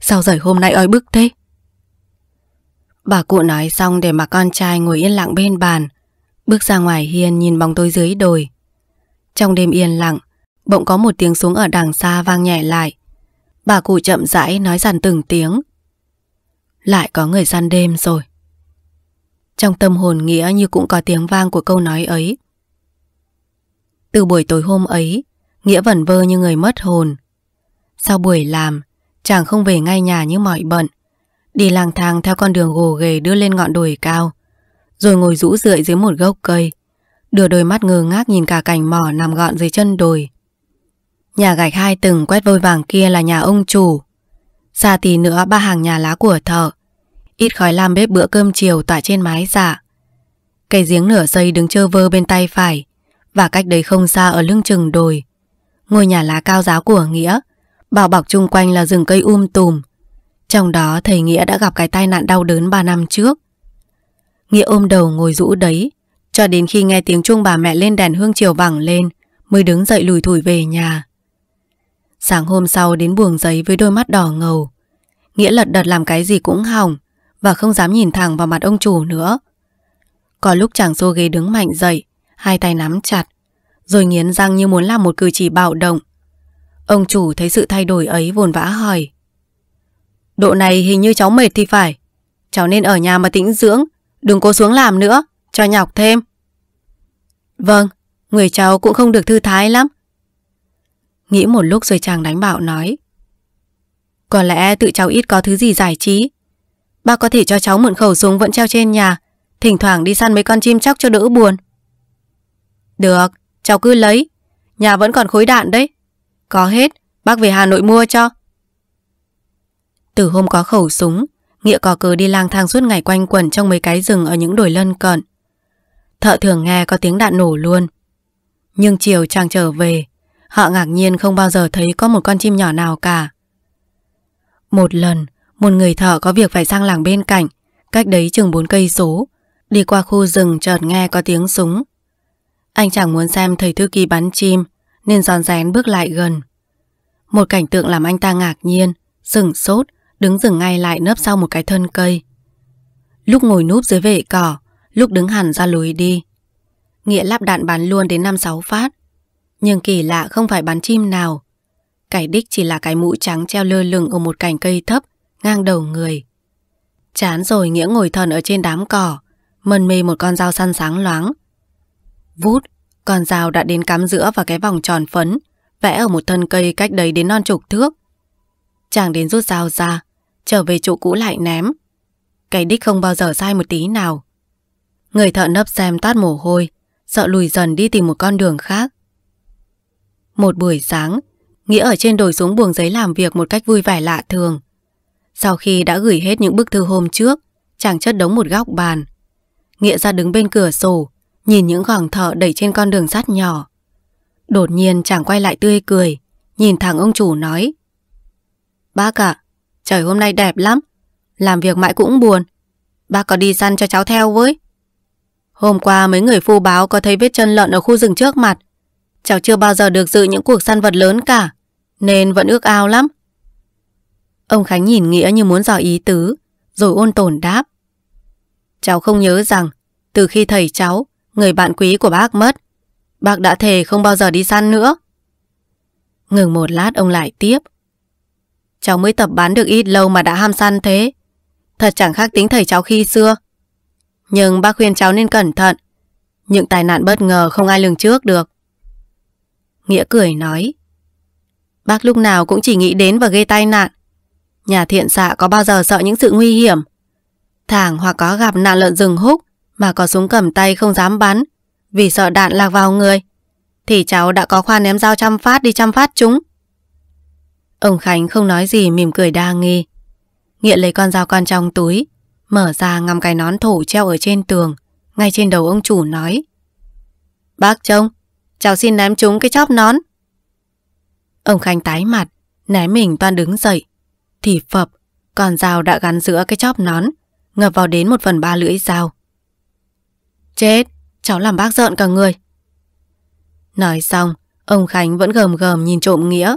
sao giời hôm nay oi bức thế? Bà cụ nói xong để mà con trai ngồi yên lặng bên bàn Bước ra ngoài hiên nhìn bóng tối dưới đồi Trong đêm yên lặng Bỗng có một tiếng súng ở đằng xa vang nhẹ lại Bà cụ chậm rãi nói dằn từng tiếng Lại có người săn đêm rồi Trong tâm hồn nghĩa như cũng có tiếng vang của câu nói ấy Từ buổi tối hôm ấy Nghĩa vẩn vơ như người mất hồn Sau buổi làm Chàng không về ngay nhà như mọi bận Đi lang thang theo con đường gồ ghề đưa lên ngọn đồi cao Rồi ngồi rũ rượi dưới một gốc cây Đưa đôi mắt ngơ ngác nhìn cả cảnh mỏ nằm gọn dưới chân đồi Nhà gạch hai tầng quét vôi vàng kia là nhà ông chủ Xa tí nữa ba hàng nhà lá của thợ Ít khói lam bếp bữa cơm chiều tỏa trên mái giả. Dạ. Cây giếng nửa xây đứng chơ vơ bên tay phải Và cách đấy không xa ở lưng chừng đồi Ngôi nhà lá cao giáo của Nghĩa bao bọc chung quanh là rừng cây um tùm trong đó thầy Nghĩa đã gặp cái tai nạn đau đớn 3 năm trước. Nghĩa ôm đầu ngồi rũ đấy, cho đến khi nghe tiếng chuông bà mẹ lên đèn hương chiều vẳng lên, mới đứng dậy lùi thủi về nhà. Sáng hôm sau đến buồng giấy với đôi mắt đỏ ngầu. Nghĩa lật đật làm cái gì cũng hỏng và không dám nhìn thẳng vào mặt ông chủ nữa. Có lúc chàng xô ghế đứng mạnh dậy, hai tay nắm chặt, rồi nghiến răng như muốn làm một cử chỉ bạo động. Ông chủ thấy sự thay đổi ấy vồn vã hỏi. Độ này hình như cháu mệt thì phải Cháu nên ở nhà mà tĩnh dưỡng Đừng cố xuống làm nữa Cho nhọc thêm Vâng Người cháu cũng không được thư thái lắm Nghĩ một lúc rồi chàng đánh bạo nói Có lẽ tự cháu ít có thứ gì giải trí Ba có thể cho cháu mượn khẩu súng vẫn treo trên nhà Thỉnh thoảng đi săn mấy con chim chóc cho đỡ buồn Được Cháu cứ lấy Nhà vẫn còn khối đạn đấy Có hết Bác về Hà Nội mua cho từ hôm có khẩu súng, Nghĩa có cứ đi lang thang suốt ngày quanh quẩn trong mấy cái rừng ở những đồi lân cận. Thợ thường nghe có tiếng đạn nổ luôn. Nhưng chiều chàng trở về, họ ngạc nhiên không bao giờ thấy có một con chim nhỏ nào cả. Một lần, một người thợ có việc phải sang làng bên cạnh, cách đấy chừng 4 cây số, đi qua khu rừng chợt nghe có tiếng súng. Anh chàng muốn xem thầy thư ký bắn chim, nên giòn rén bước lại gần. Một cảnh tượng làm anh ta ngạc nhiên, sửng sốt, đứng dừng ngay lại nấp sau một cái thân cây. Lúc ngồi núp dưới vệ cỏ, lúc đứng hẳn ra lối đi. Nghĩa lắp đạn bắn luôn đến 5-6 phát. Nhưng kỳ lạ không phải bắn chim nào. Cái đích chỉ là cái mũ trắng treo lơ lửng ở một cành cây thấp, ngang đầu người. Chán rồi Nghĩa ngồi thần ở trên đám cỏ, mân mê một con dao săn sáng loáng. Vút, con dao đã đến cắm giữa vào cái vòng tròn phấn, vẽ ở một thân cây cách đấy đến non chục thước. Chàng đến rút dao ra, trở về chỗ cũ lại ném. Cái đích không bao giờ sai một tí nào. Người thợ nấp xem toát mồ hôi, sợ lùi dần đi tìm một con đường khác. Một buổi sáng, Nghĩa ở trên đồi xuống buồng giấy làm việc một cách vui vẻ lạ thường. Sau khi đã gửi hết những bức thư hôm trước, chàng chất đống một góc bàn. Nghĩa ra đứng bên cửa sổ, nhìn những gòn thợ đẩy trên con đường sắt nhỏ. Đột nhiên chàng quay lại tươi cười, nhìn thẳng ông chủ nói. Bác ạ, à, Trời hôm nay đẹp lắm Làm việc mãi cũng buồn Bác có đi săn cho cháu theo với Hôm qua mấy người phu báo có thấy vết chân lợn ở khu rừng trước mặt Cháu chưa bao giờ được dự những cuộc săn vật lớn cả Nên vẫn ước ao lắm Ông Khánh nhìn Nghĩa như muốn dò ý tứ Rồi ôn tồn đáp Cháu không nhớ rằng Từ khi thầy cháu Người bạn quý của bác mất Bác đã thề không bao giờ đi săn nữa Ngừng một lát ông lại tiếp Cháu mới tập bán được ít lâu mà đã ham săn thế. Thật chẳng khác tính thầy cháu khi xưa. Nhưng bác khuyên cháu nên cẩn thận. Những tai nạn bất ngờ không ai lường trước được. Nghĩa cười nói. Bác lúc nào cũng chỉ nghĩ đến và gây tai nạn. Nhà thiện xạ có bao giờ sợ những sự nguy hiểm. Thẳng hoặc có gặp nạn lợn rừng húc mà có súng cầm tay không dám bắn vì sợ đạn lạc vào người. Thì cháu đã có khoa ném dao chăm phát đi chăm phát chúng. Ông Khánh không nói gì mỉm cười đa nghi. Nghiện lấy con dao con trong túi, mở ra ngắm cái nón thủ treo ở trên tường, ngay trên đầu ông chủ nói. Bác trông, cháu xin ném chúng cái chóp nón. Ông Khánh tái mặt, ném mình toan đứng dậy. Thì phập, con dao đã gắn giữa cái chóp nón, ngập vào đến một phần ba lưỡi dao. Chết, cháu làm bác giận cả người. Nói xong, ông Khánh vẫn gờm gờm nhìn trộm Nghĩa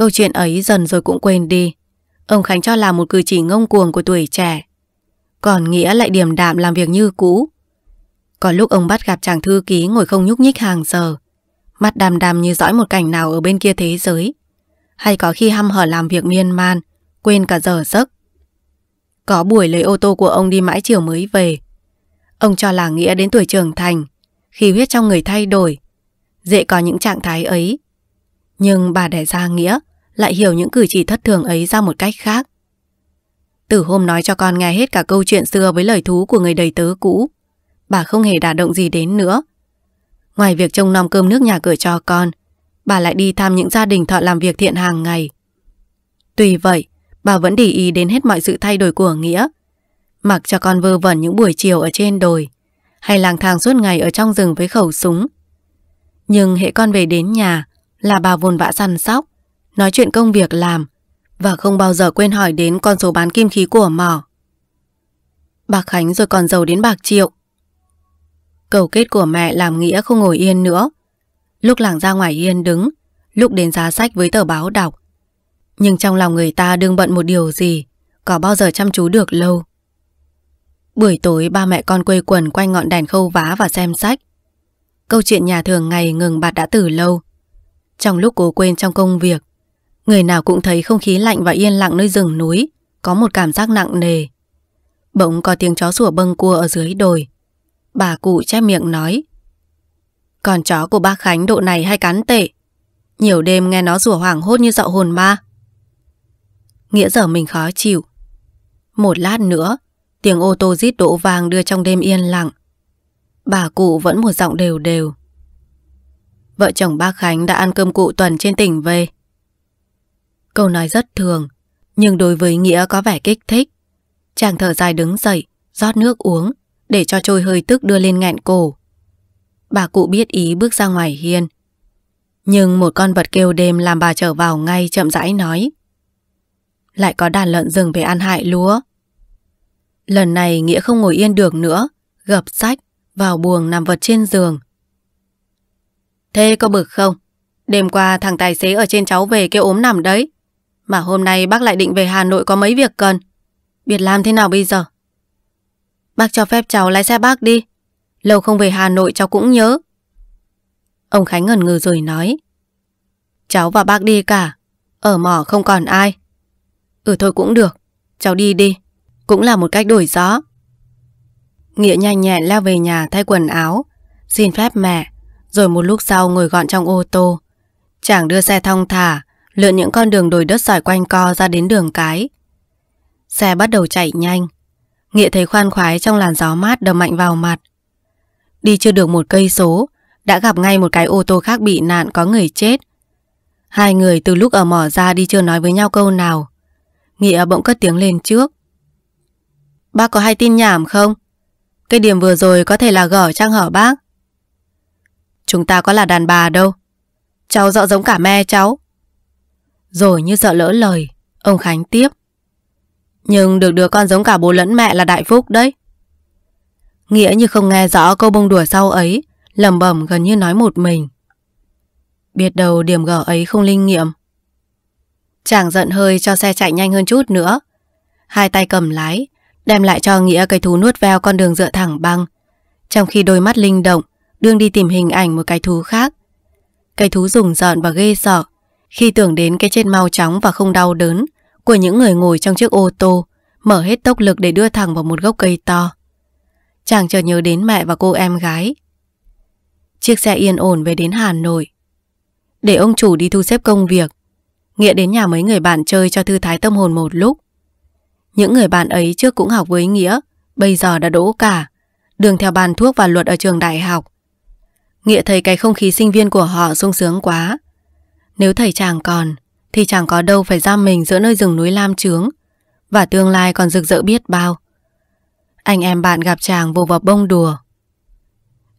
Câu chuyện ấy dần rồi cũng quên đi. Ông Khánh cho là một cử chỉ ngông cuồng của tuổi trẻ. Còn Nghĩa lại điềm đạm làm việc như cũ. Có lúc ông bắt gặp chàng thư ký ngồi không nhúc nhích hàng giờ. Mắt đàm đàm như dõi một cảnh nào ở bên kia thế giới. Hay có khi hăm hở làm việc miên man, quên cả giờ giấc. Có buổi lấy ô tô của ông đi mãi chiều mới về. Ông cho là Nghĩa đến tuổi trưởng thành, khi huyết trong người thay đổi, dễ có những trạng thái ấy. Nhưng bà đẻ ra Nghĩa lại hiểu những cử chỉ thất thường ấy ra một cách khác. Từ hôm nói cho con nghe hết cả câu chuyện xưa với lời thú của người đầy tớ cũ, bà không hề đả động gì đến nữa. Ngoài việc trông nom cơm nước nhà cửa cho con, bà lại đi thăm những gia đình thợ làm việc thiện hàng ngày. Tuy vậy, bà vẫn để ý đến hết mọi sự thay đổi của Nghĩa, mặc cho con vơ vẩn những buổi chiều ở trên đồi, hay lang thang suốt ngày ở trong rừng với khẩu súng. Nhưng hệ con về đến nhà là bà vồn vã săn sóc, nói chuyện công việc làm và không bao giờ quên hỏi đến con số bán kim khí của mỏ. bạc Khánh rồi còn giàu đến bạc triệu. Cầu kết của mẹ làm Nghĩa không ngồi yên nữa. Lúc làng ra ngoài yên đứng, lúc đến giá sách với tờ báo đọc. Nhưng trong lòng người ta đương bận một điều gì, có bao giờ chăm chú được lâu. Buổi tối ba mẹ con quây quần quanh ngọn đèn khâu vá và xem sách. Câu chuyện nhà thường ngày ngừng bạt đã từ lâu. Trong lúc cố quên trong công việc, Người nào cũng thấy không khí lạnh và yên lặng nơi rừng núi, có một cảm giác nặng nề. Bỗng có tiếng chó sủa bâng cua ở dưới đồi. Bà cụ che miệng nói. Còn chó của bác Khánh độ này hay cắn tệ. Nhiều đêm nghe nó rủa hoảng hốt như dạo hồn ma. Nghĩa giờ mình khó chịu. Một lát nữa, tiếng ô tô rít đỗ vàng đưa trong đêm yên lặng. Bà cụ vẫn một giọng đều đều. Vợ chồng bác Khánh đã ăn cơm cụ tuần trên tỉnh về. Câu nói rất thường, nhưng đối với Nghĩa có vẻ kích thích. Chàng thở dài đứng dậy, rót nước uống, để cho trôi hơi tức đưa lên ngạn cổ. Bà cụ biết ý bước ra ngoài hiên. Nhưng một con vật kêu đêm làm bà trở vào ngay chậm rãi nói. Lại có đàn lợn rừng về ăn hại lúa. Lần này Nghĩa không ngồi yên được nữa, gập sách, vào buồng nằm vật trên giường. Thế có bực không? Đêm qua thằng tài xế ở trên cháu về kêu ốm nằm đấy. Mà hôm nay bác lại định về Hà Nội có mấy việc cần. Biết làm thế nào bây giờ? Bác cho phép cháu lái xe bác đi. Lâu không về Hà Nội cháu cũng nhớ. Ông Khánh ngẩn ngừ rồi nói. Cháu và bác đi cả. Ở mỏ không còn ai. Ừ thôi cũng được. Cháu đi đi. Cũng là một cách đổi gió. Nghĩa nhanh nhẹn leo về nhà thay quần áo. Xin phép mẹ. Rồi một lúc sau ngồi gọn trong ô tô. Chàng đưa xe thong thả lượn những con đường đồi đất sỏi quanh co ra đến đường cái. Xe bắt đầu chạy nhanh, Nghĩa thấy khoan khoái trong làn gió mát đầm mạnh vào mặt. Đi chưa được một cây số, đã gặp ngay một cái ô tô khác bị nạn có người chết. Hai người từ lúc ở mỏ ra đi chưa nói với nhau câu nào. Nghĩa bỗng cất tiếng lên trước. Bác có hay tin nhảm không? Cái điểm vừa rồi có thể là gở trang hở bác. Chúng ta có là đàn bà đâu. Cháu dọ giống cả me cháu. Rồi như sợ lỡ lời, ông Khánh tiếp. Nhưng được đứa con giống cả bố lẫn mẹ là đại phúc đấy. Nghĩa như không nghe rõ câu bông đùa sau ấy, lẩm bẩm gần như nói một mình. Biết đầu điểm gở ấy không linh nghiệm. Chàng giận hơi cho xe chạy nhanh hơn chút nữa. Hai tay cầm lái, đem lại cho Nghĩa cái thú nuốt veo con đường dựa thẳng băng. Trong khi đôi mắt linh động, đương đi tìm hình ảnh một cái thú khác. Cái thú rùng rợn và ghê sợ, khi tưởng đến cái chết mau chóng và không đau đớn của những người ngồi trong chiếc ô tô, mở hết tốc lực để đưa thẳng vào một gốc cây to. Chàng chợt nhớ đến mẹ và cô em gái. Chiếc xe yên ổn về đến Hà Nội. Để ông chủ đi thu xếp công việc, Nghĩa đến nhà mấy người bạn chơi cho thư thái tâm hồn một lúc. Những người bạn ấy trước cũng học với Nghĩa, bây giờ đã đỗ cả, đường theo bàn thuốc và luật ở trường đại học. Nghĩa thấy cái không khí sinh viên của họ sung sướng quá, nếu thầy chàng còn, thì chẳng có đâu phải giam mình giữa nơi rừng núi lam trướng. Và tương lai còn rực rỡ biết bao. Anh em bạn gặp chàng vô vập bông đùa.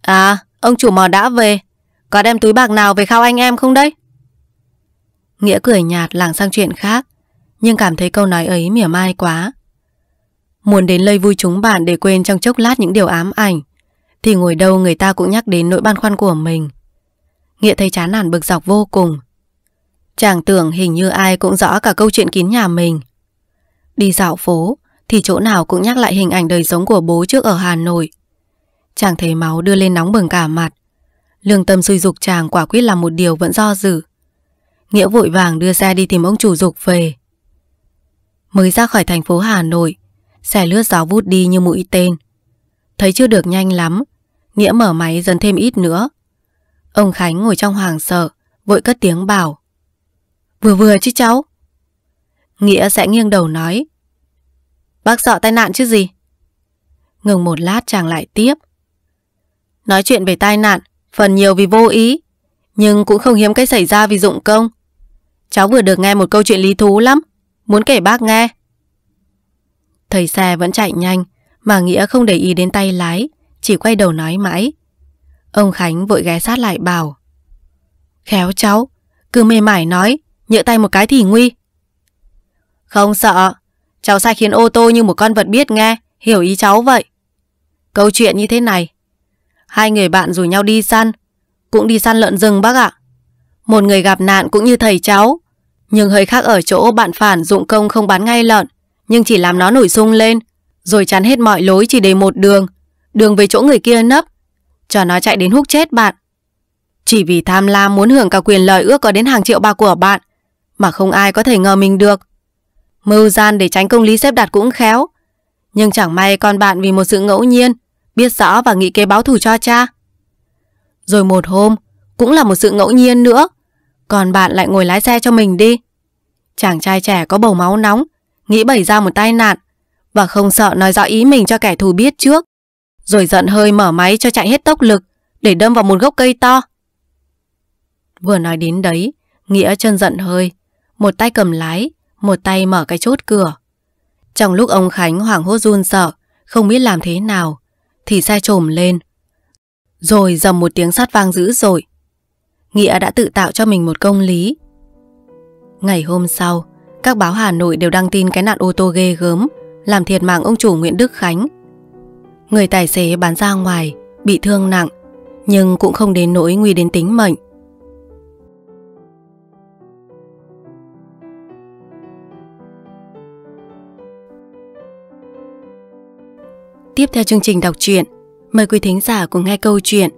À, ông chủ mò đã về. Có đem túi bạc nào về khao anh em không đấy? Nghĩa cười nhạt lảng sang chuyện khác, nhưng cảm thấy câu nói ấy mỉa mai quá. Muốn đến lây vui chúng bạn để quên trong chốc lát những điều ám ảnh, thì ngồi đâu người ta cũng nhắc đến nỗi băn khoăn của mình. Nghĩa thấy chán nản bực dọc vô cùng. Chàng tưởng hình như ai cũng rõ cả câu chuyện kín nhà mình. Đi dạo phố thì chỗ nào cũng nhắc lại hình ảnh đời sống của bố trước ở Hà Nội. Chàng thấy máu đưa lên nóng bừng cả mặt. Lương tâm suy dục chàng quả quyết là một điều vẫn do dự. Nghĩa vội vàng đưa xe đi tìm ông chủ dục về. Mới ra khỏi thành phố Hà Nội, xe lướt gió vút đi như mũi tên. Thấy chưa được nhanh lắm, Nghĩa mở máy dần thêm ít nữa. Ông Khánh ngồi trong hoàng sợ, vội cất tiếng bảo. Vừa vừa chứ cháu. Nghĩa sẽ nghiêng đầu nói. Bác sợ tai nạn chứ gì? Ngừng một lát chàng lại tiếp. Nói chuyện về tai nạn, phần nhiều vì vô ý, nhưng cũng không hiếm cái xảy ra vì dụng công. Cháu vừa được nghe một câu chuyện lý thú lắm, muốn kể bác nghe. Thầy xe vẫn chạy nhanh, mà Nghĩa không để ý đến tay lái, chỉ quay đầu nói mãi. Ông Khánh vội ghé sát lại bảo. Khéo cháu, cứ mê mải nói, nhựa tay một cái thì nguy. Không sợ, cháu sai khiến ô tô như một con vật biết nghe, hiểu ý cháu vậy. Câu chuyện như thế này, hai người bạn rủ nhau đi săn, cũng đi săn lợn rừng bác ạ. Một người gặp nạn cũng như thầy cháu, nhưng hơi khác ở chỗ bạn phản dụng công không bán ngay lợn, nhưng chỉ làm nó nổi sung lên, rồi chắn hết mọi lối chỉ để một đường, đường về chỗ người kia nấp, cho nó chạy đến hút chết bạn. Chỉ vì tham lam muốn hưởng cả quyền lợi ước có đến hàng triệu bạc của bạn mà không ai có thể ngờ mình được. Mưu gian để tránh công lý xếp đặt cũng khéo. Nhưng chẳng may con bạn vì một sự ngẫu nhiên, biết rõ và nghĩ kế báo thù cho cha. Rồi một hôm, cũng là một sự ngẫu nhiên nữa, còn bạn lại ngồi lái xe cho mình đi. Chàng trai trẻ có bầu máu nóng, nghĩ bày ra một tai nạn và không sợ nói rõ ý mình cho kẻ thù biết trước. Rồi giận hơi mở máy cho chạy hết tốc lực để đâm vào một gốc cây to. Vừa nói đến đấy, Nghĩa chân giận hơi, một tay cầm lái, một tay mở cái chốt cửa. Trong lúc ông Khánh hoảng hốt run sợ, không biết làm thế nào, thì xe trồm lên. Rồi dầm một tiếng sắt vang dữ dội. Nghĩa đã tự tạo cho mình một công lý. Ngày hôm sau, các báo Hà Nội đều đăng tin cái nạn ô tô ghê gớm, làm thiệt mạng ông chủ Nguyễn Đức Khánh. Người tài xế bán ra ngoài, bị thương nặng, nhưng cũng không đến nỗi nguy đến tính mệnh. Tiếp theo chương trình đọc truyện, mời quý thính giả cùng nghe câu chuyện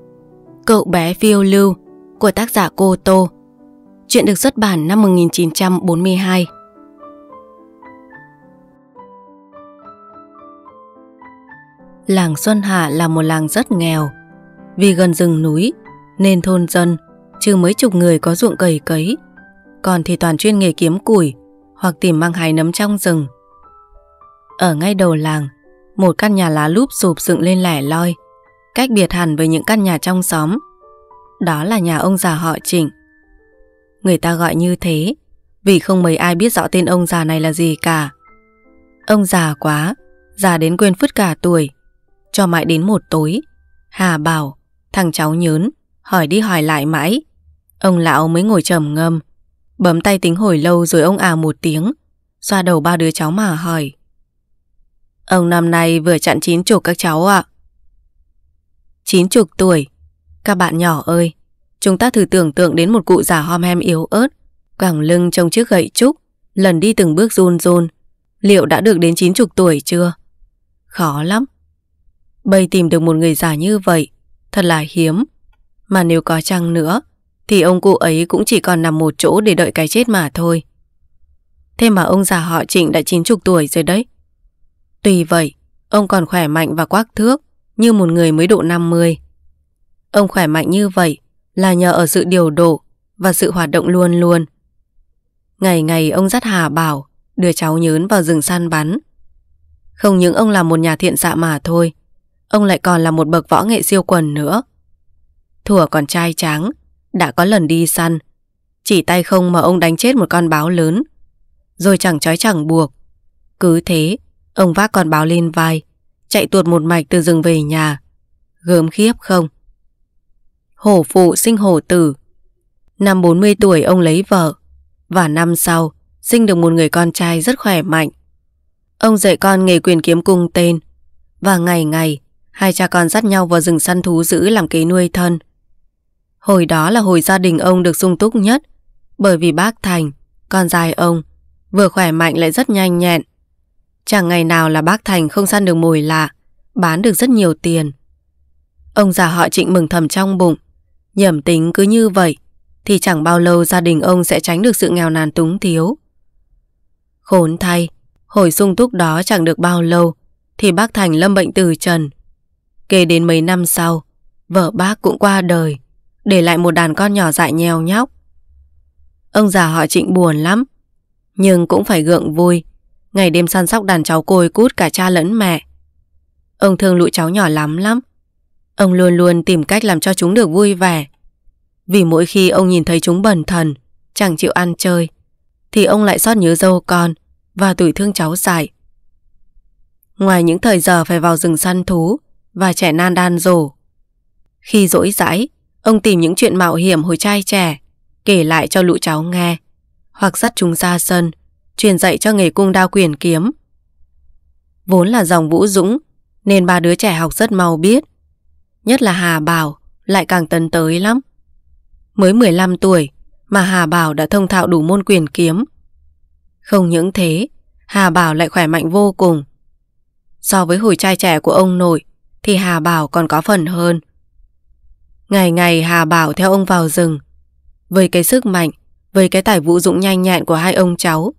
Cậu bé phiêu lưu của tác giả Cô Tô. Chuyện được xuất bản năm 1942. Làng Xuân Hạ là một làng rất nghèo. Vì gần rừng núi nên thôn dân trừ mấy chục người có ruộng cày cấy, còn thì toàn chuyên nghề kiếm củi hoặc tìm mang hái nấm trong rừng. Ở ngay đầu làng một căn nhà lá lúp sụp dựng lên lẻ loi Cách biệt hẳn với những căn nhà trong xóm Đó là nhà ông già họ Trịnh Người ta gọi như thế Vì không mấy ai biết rõ tên ông già này là gì cả Ông già quá Già đến quên phứt cả tuổi Cho mãi đến một tối Hà bảo Thằng cháu nhớn Hỏi đi hỏi lại mãi Ông lão mới ngồi trầm ngâm Bấm tay tính hồi lâu rồi ông à một tiếng Xoa đầu ba đứa cháu mà hỏi Ông năm nay vừa chặn chín chục các cháu ạ. Chín chục tuổi. Các bạn nhỏ ơi, chúng ta thử tưởng tượng đến một cụ già hom hem yếu ớt, quảng lưng trong chiếc gậy trúc, lần đi từng bước run run. Liệu đã được đến chín chục tuổi chưa? Khó lắm. Bây tìm được một người già như vậy, thật là hiếm. Mà nếu có chăng nữa, thì ông cụ ấy cũng chỉ còn nằm một chỗ để đợi cái chết mà thôi. Thế mà ông già họ Trịnh đã chín chục tuổi rồi đấy tùy vậy, ông còn khỏe mạnh và quắc thước như một người mới độ 50. Ông khỏe mạnh như vậy là nhờ ở sự điều độ và sự hoạt động luôn luôn. Ngày ngày ông dắt Hà Bảo đưa cháu nhớn vào rừng săn bắn. Không những ông là một nhà thiện xạ mà thôi, ông lại còn là một bậc võ nghệ siêu quần nữa. Thủa còn trai tráng, đã có lần đi săn, chỉ tay không mà ông đánh chết một con báo lớn, rồi chẳng trói chẳng buộc. Cứ thế, Ông vác con báo lên vai, chạy tuột một mạch từ rừng về nhà. Gớm khiếp không? Hổ phụ sinh hổ tử. Năm 40 tuổi ông lấy vợ, và năm sau sinh được một người con trai rất khỏe mạnh. Ông dạy con nghề quyền kiếm cung tên, và ngày ngày hai cha con dắt nhau vào rừng săn thú giữ làm kế nuôi thân. Hồi đó là hồi gia đình ông được sung túc nhất, bởi vì bác Thành, con dài ông, vừa khỏe mạnh lại rất nhanh nhẹn, Chẳng ngày nào là bác Thành không săn được mồi lạ, bán được rất nhiều tiền. Ông già họ trịnh mừng thầm trong bụng, nhẩm tính cứ như vậy, thì chẳng bao lâu gia đình ông sẽ tránh được sự nghèo nàn túng thiếu. Khốn thay, hồi sung túc đó chẳng được bao lâu, thì bác Thành lâm bệnh từ trần. Kể đến mấy năm sau, vợ bác cũng qua đời, để lại một đàn con nhỏ dại nheo nhóc. Ông già họ trịnh buồn lắm, nhưng cũng phải gượng vui Ngày đêm săn sóc đàn cháu côi cút cả cha lẫn mẹ Ông thương lũ cháu nhỏ lắm lắm Ông luôn luôn tìm cách làm cho chúng được vui vẻ Vì mỗi khi ông nhìn thấy chúng bẩn thần Chẳng chịu ăn chơi Thì ông lại xót nhớ dâu con Và tủi thương cháu dại Ngoài những thời giờ phải vào rừng săn thú Và trẻ nan đan rổ Khi rỗi rãi Ông tìm những chuyện mạo hiểm hồi trai trẻ Kể lại cho lũ cháu nghe Hoặc dắt chúng ra sân truyền dạy cho nghề cung đao quyền kiếm. Vốn là dòng Vũ Dũng, nên ba đứa trẻ học rất mau biết. Nhất là Hà Bảo, lại càng tấn tới lắm. Mới 15 tuổi mà Hà Bảo đã thông thạo đủ môn quyền kiếm. Không những thế, Hà Bảo lại khỏe mạnh vô cùng. So với hồi trai trẻ của ông nội thì Hà Bảo còn có phần hơn. Ngày ngày Hà Bảo theo ông vào rừng. Với cái sức mạnh, với cái tài vũ dũng nhanh nhẹn của hai ông cháu,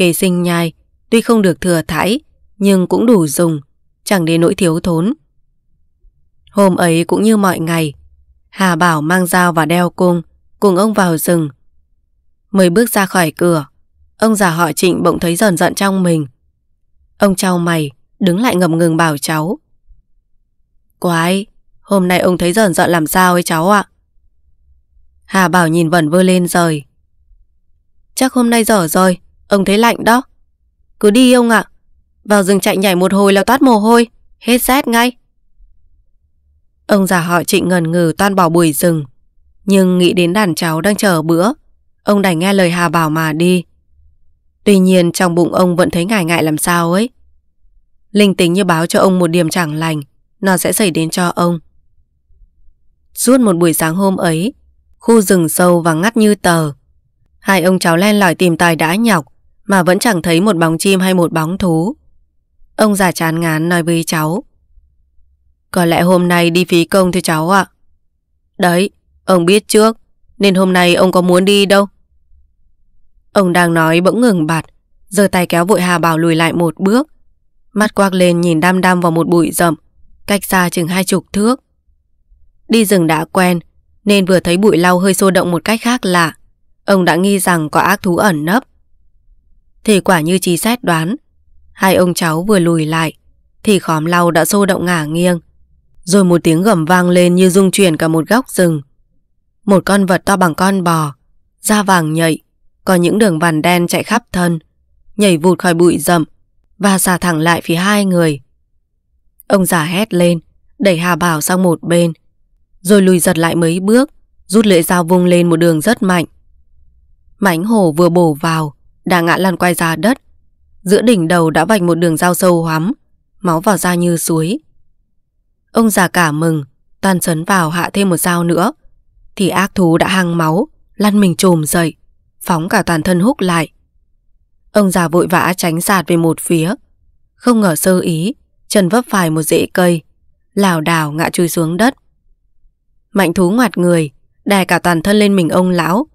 Kề sinh nhai, tuy không được thừa thãi, nhưng cũng đủ dùng, chẳng đến nỗi thiếu thốn. Hôm ấy cũng như mọi ngày, Hà Bảo mang dao và đeo cung, cùng ông vào rừng. Mới bước ra khỏi cửa, ông già họ trịnh bỗng thấy giòn giận trong mình. Ông trao mày, đứng lại ngập ngừng bảo cháu. Quái, hôm nay ông thấy giòn giận làm sao ấy cháu ạ? Hà Bảo nhìn vẩn vơ lên rời. Chắc hôm nay dở rồi, Ông thấy lạnh đó. Cứ đi ông ạ. Vào rừng chạy nhảy một hồi là toát mồ hôi, hết rét ngay. Ông già họ trịnh ngần ngừ toan bỏ bùi rừng. Nhưng nghĩ đến đàn cháu đang chờ bữa, ông đành nghe lời Hà bảo mà đi. Tuy nhiên trong bụng ông vẫn thấy ngại ngại làm sao ấy. Linh tính như báo cho ông một điểm chẳng lành, nó sẽ xảy đến cho ông. Suốt một buổi sáng hôm ấy, khu rừng sâu và ngắt như tờ. Hai ông cháu len lỏi tìm tài đã nhọc, mà vẫn chẳng thấy một bóng chim hay một bóng thú. Ông già chán ngán nói với cháu. Có lẽ hôm nay đi phí công thôi cháu ạ. Đấy, ông biết trước, nên hôm nay ông có muốn đi đâu. Ông đang nói bỗng ngừng bạt, giơ tay kéo vội Hà Bảo lùi lại một bước. Mắt quác lên nhìn đam đam vào một bụi rậm, cách xa chừng hai chục thước. Đi rừng đã quen, nên vừa thấy bụi lau hơi sôi động một cách khác lạ. Ông đã nghi rằng có ác thú ẩn nấp. Thì quả như trí xét đoán Hai ông cháu vừa lùi lại Thì khóm lau đã xô động ngả nghiêng Rồi một tiếng gầm vang lên như rung chuyển cả một góc rừng Một con vật to bằng con bò Da vàng nhạy Có những đường vằn đen chạy khắp thân Nhảy vụt khỏi bụi rậm Và xả thẳng lại phía hai người Ông già hét lên Đẩy Hà Bảo sang một bên Rồi lùi giật lại mấy bước Rút lưỡi dao vung lên một đường rất mạnh Mãnh hổ vừa bổ vào Đà ngã lăn quay ra đất. Giữa đỉnh đầu đã vạch một đường dao sâu hoắm, máu vào da như suối. Ông già cả mừng, toàn sấn vào hạ thêm một dao nữa. Thì ác thú đã hăng máu, lăn mình trồm dậy, phóng cả toàn thân húc lại. Ông già vội vã tránh sạt về một phía. Không ngờ sơ ý, chân vấp phải một rễ cây, lảo đảo ngã chui xuống đất. Mạnh thú ngoạt người, đè cả toàn thân lên mình ông lão.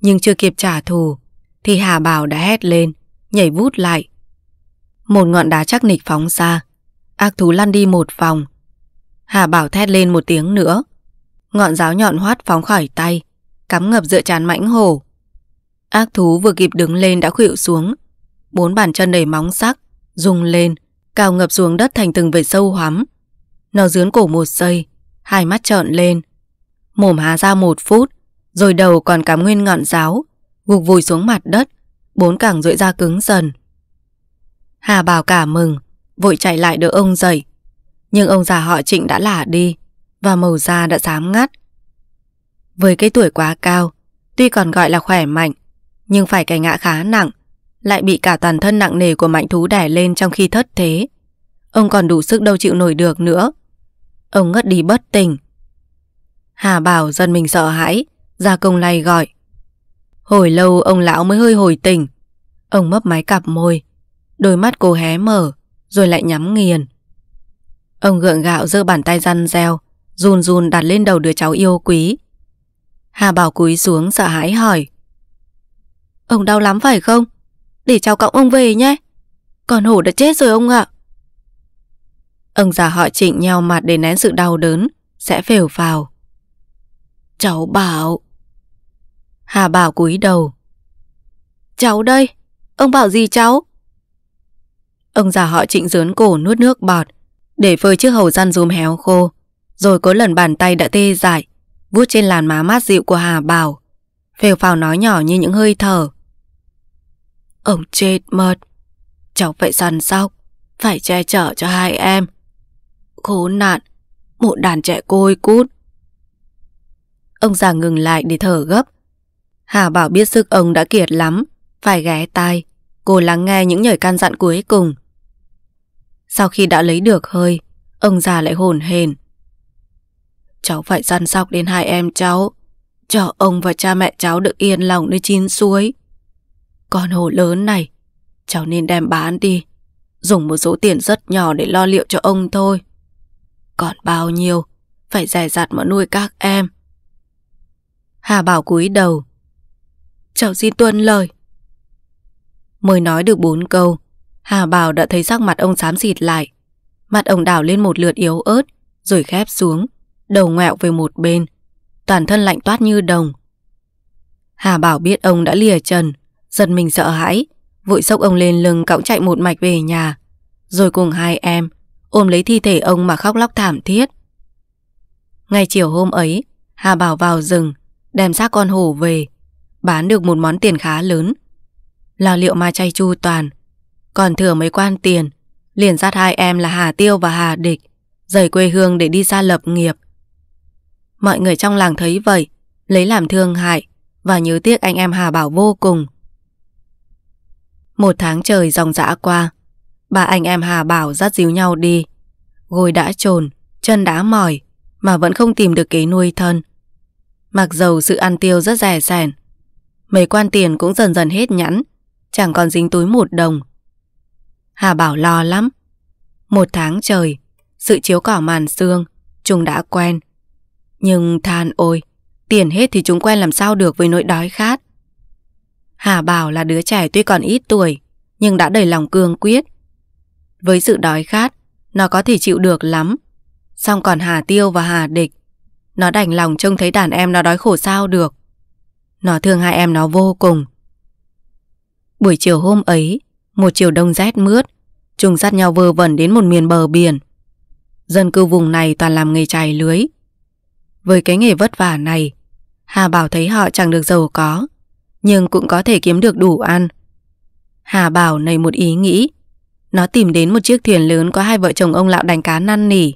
Nhưng chưa kịp trả thù thì Hà Bảo đã hét lên, nhảy vút lại. Một ngọn đá chắc nịch phóng ra, ác thú lăn đi một vòng. Hà Bảo thét lên một tiếng nữa, ngọn giáo nhọn hoắt phóng khỏi tay, cắm ngập dựa chán mãnh hổ. Ác thú vừa kịp đứng lên đã khuỵu xuống, bốn bàn chân đầy móng sắc, rung lên, cào ngập xuống đất thành từng vệt sâu hoắm. Nó dướn cổ một giây, hai mắt trợn lên, mồm há ra một phút, rồi đầu còn cắm nguyên ngọn giáo, gục vùi xuống mặt đất, bốn càng rưỡi ra cứng dần. Hà Bảo cả mừng, vội chạy lại đỡ ông dậy. Nhưng ông già họ Trịnh đã lả đi và màu da đã dám ngắt. Với cái tuổi quá cao, tuy còn gọi là khỏe mạnh, nhưng phải cái ngã khá nặng, lại bị cả toàn thân nặng nề của mạnh thú đẻ lên trong khi thất thế. Ông còn đủ sức đâu chịu nổi được nữa. Ông ngất đi bất tỉnh. Hà Bảo dân mình sợ hãi, ra công lay gọi. Hồi lâu ông lão mới hơi hồi tỉnh. Ông mấp máy cặp môi, đôi mắt cô hé mở, rồi lại nhắm nghiền. Ông gượng gạo giơ bàn tay răn reo, run run đặt lên đầu đứa cháu yêu quý. Hà Bảo cúi xuống sợ hãi hỏi. Ông đau lắm phải không? Để cháu cõng ông về nhé. Còn hổ đã chết rồi ông ạ. Ông già họ trịnh nhau mặt để nén sự đau đớn, sẽ phều vào Cháu bảo, Hà Bảo cúi đầu. Cháu đây, ông bảo gì cháu? Ông già họ trịnh dớn cổ nuốt nước bọt, để phơi chiếc hầu răn rúm héo khô. Rồi có lần bàn tay đã tê dại, vuốt trên làn má mát dịu của Hà Bảo. Phèo phào nói nhỏ như những hơi thở. Ông chết mất, cháu phải săn sóc, phải che chở cho hai em. Khốn nạn, một đàn trẻ côi cút. Ông già ngừng lại để thở gấp, Hà Bảo biết sức ông đã kiệt lắm, phải ghé tai. Cô lắng nghe những lời can dặn cuối cùng. Sau khi đã lấy được hơi, ông già lại hồn hền. Cháu phải săn sóc đến hai em cháu, cho ông và cha mẹ cháu được yên lòng nơi chín suối. Con hồ lớn này, cháu nên đem bán đi, dùng một số tiền rất nhỏ để lo liệu cho ông thôi. Còn bao nhiêu, phải rẻ rặt mà nuôi các em. Hà Bảo cúi đầu, Cháu xin tuân lời. Mới nói được bốn câu, Hà Bảo đã thấy sắc mặt ông xám xịt lại. Mặt ông đảo lên một lượt yếu ớt, rồi khép xuống, đầu ngoẹo về một bên, toàn thân lạnh toát như đồng. Hà Bảo biết ông đã lìa trần, giật mình sợ hãi, vội sốc ông lên lưng cõng chạy một mạch về nhà, rồi cùng hai em ôm lấy thi thể ông mà khóc lóc thảm thiết. ngày chiều hôm ấy, Hà Bảo vào rừng, đem xác con hổ về, bán được một món tiền khá lớn. Lo liệu ma chay chu toàn, còn thừa mấy quan tiền, liền dắt hai em là Hà Tiêu và Hà Địch, rời quê hương để đi xa lập nghiệp. Mọi người trong làng thấy vậy, lấy làm thương hại và nhớ tiếc anh em Hà Bảo vô cùng. Một tháng trời dòng dã qua, ba anh em Hà Bảo dắt díu nhau đi. Gối đã trồn, chân đã mỏi, mà vẫn không tìm được kế nuôi thân. Mặc dầu sự ăn tiêu rất rẻ sẻn, Mấy quan tiền cũng dần dần hết nhẵn Chẳng còn dính túi một đồng Hà Bảo lo lắm Một tháng trời Sự chiếu cỏ màn xương Chúng đã quen Nhưng than ôi Tiền hết thì chúng quen làm sao được với nỗi đói khát Hà Bảo là đứa trẻ tuy còn ít tuổi Nhưng đã đầy lòng cương quyết Với sự đói khát Nó có thể chịu được lắm Xong còn Hà Tiêu và Hà Địch Nó đành lòng trông thấy đàn em nó đói khổ sao được nó thương hai em nó vô cùng Buổi chiều hôm ấy Một chiều đông rét mướt chúng sát nhau vơ vẩn đến một miền bờ biển Dân cư vùng này toàn làm nghề chài lưới Với cái nghề vất vả này Hà Bảo thấy họ chẳng được giàu có Nhưng cũng có thể kiếm được đủ ăn Hà Bảo nảy một ý nghĩ Nó tìm đến một chiếc thuyền lớn Có hai vợ chồng ông lão đánh cá năn nỉ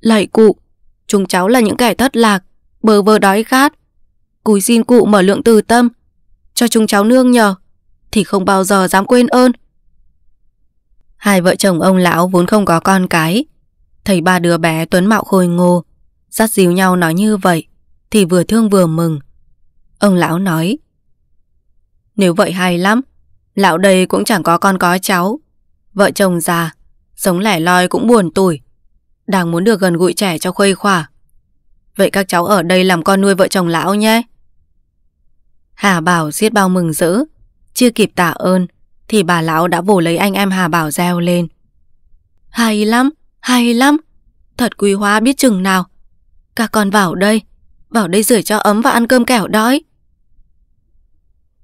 Lạy cụ Chúng cháu là những kẻ thất lạc Bờ vơ đói khát cúi xin cụ mở lượng từ tâm, cho chúng cháu nương nhờ, thì không bao giờ dám quên ơn. Hai vợ chồng ông lão vốn không có con cái, thấy ba đứa bé tuấn mạo khôi ngô, dắt díu nhau nói như vậy, thì vừa thương vừa mừng. Ông lão nói, nếu vậy hay lắm, lão đây cũng chẳng có con có cháu, vợ chồng già, sống lẻ loi cũng buồn tuổi, đang muốn được gần gũi trẻ cho khuây khỏa. Vậy các cháu ở đây làm con nuôi vợ chồng lão nhé. Hà Bảo giết bao mừng rỡ, chưa kịp tạ ơn thì bà lão đã vồ lấy anh em Hà Bảo reo lên. Hay lắm, hay lắm, thật quý hóa biết chừng nào. Các con vào đây, vào đây rửa cho ấm và ăn cơm kẻo đói.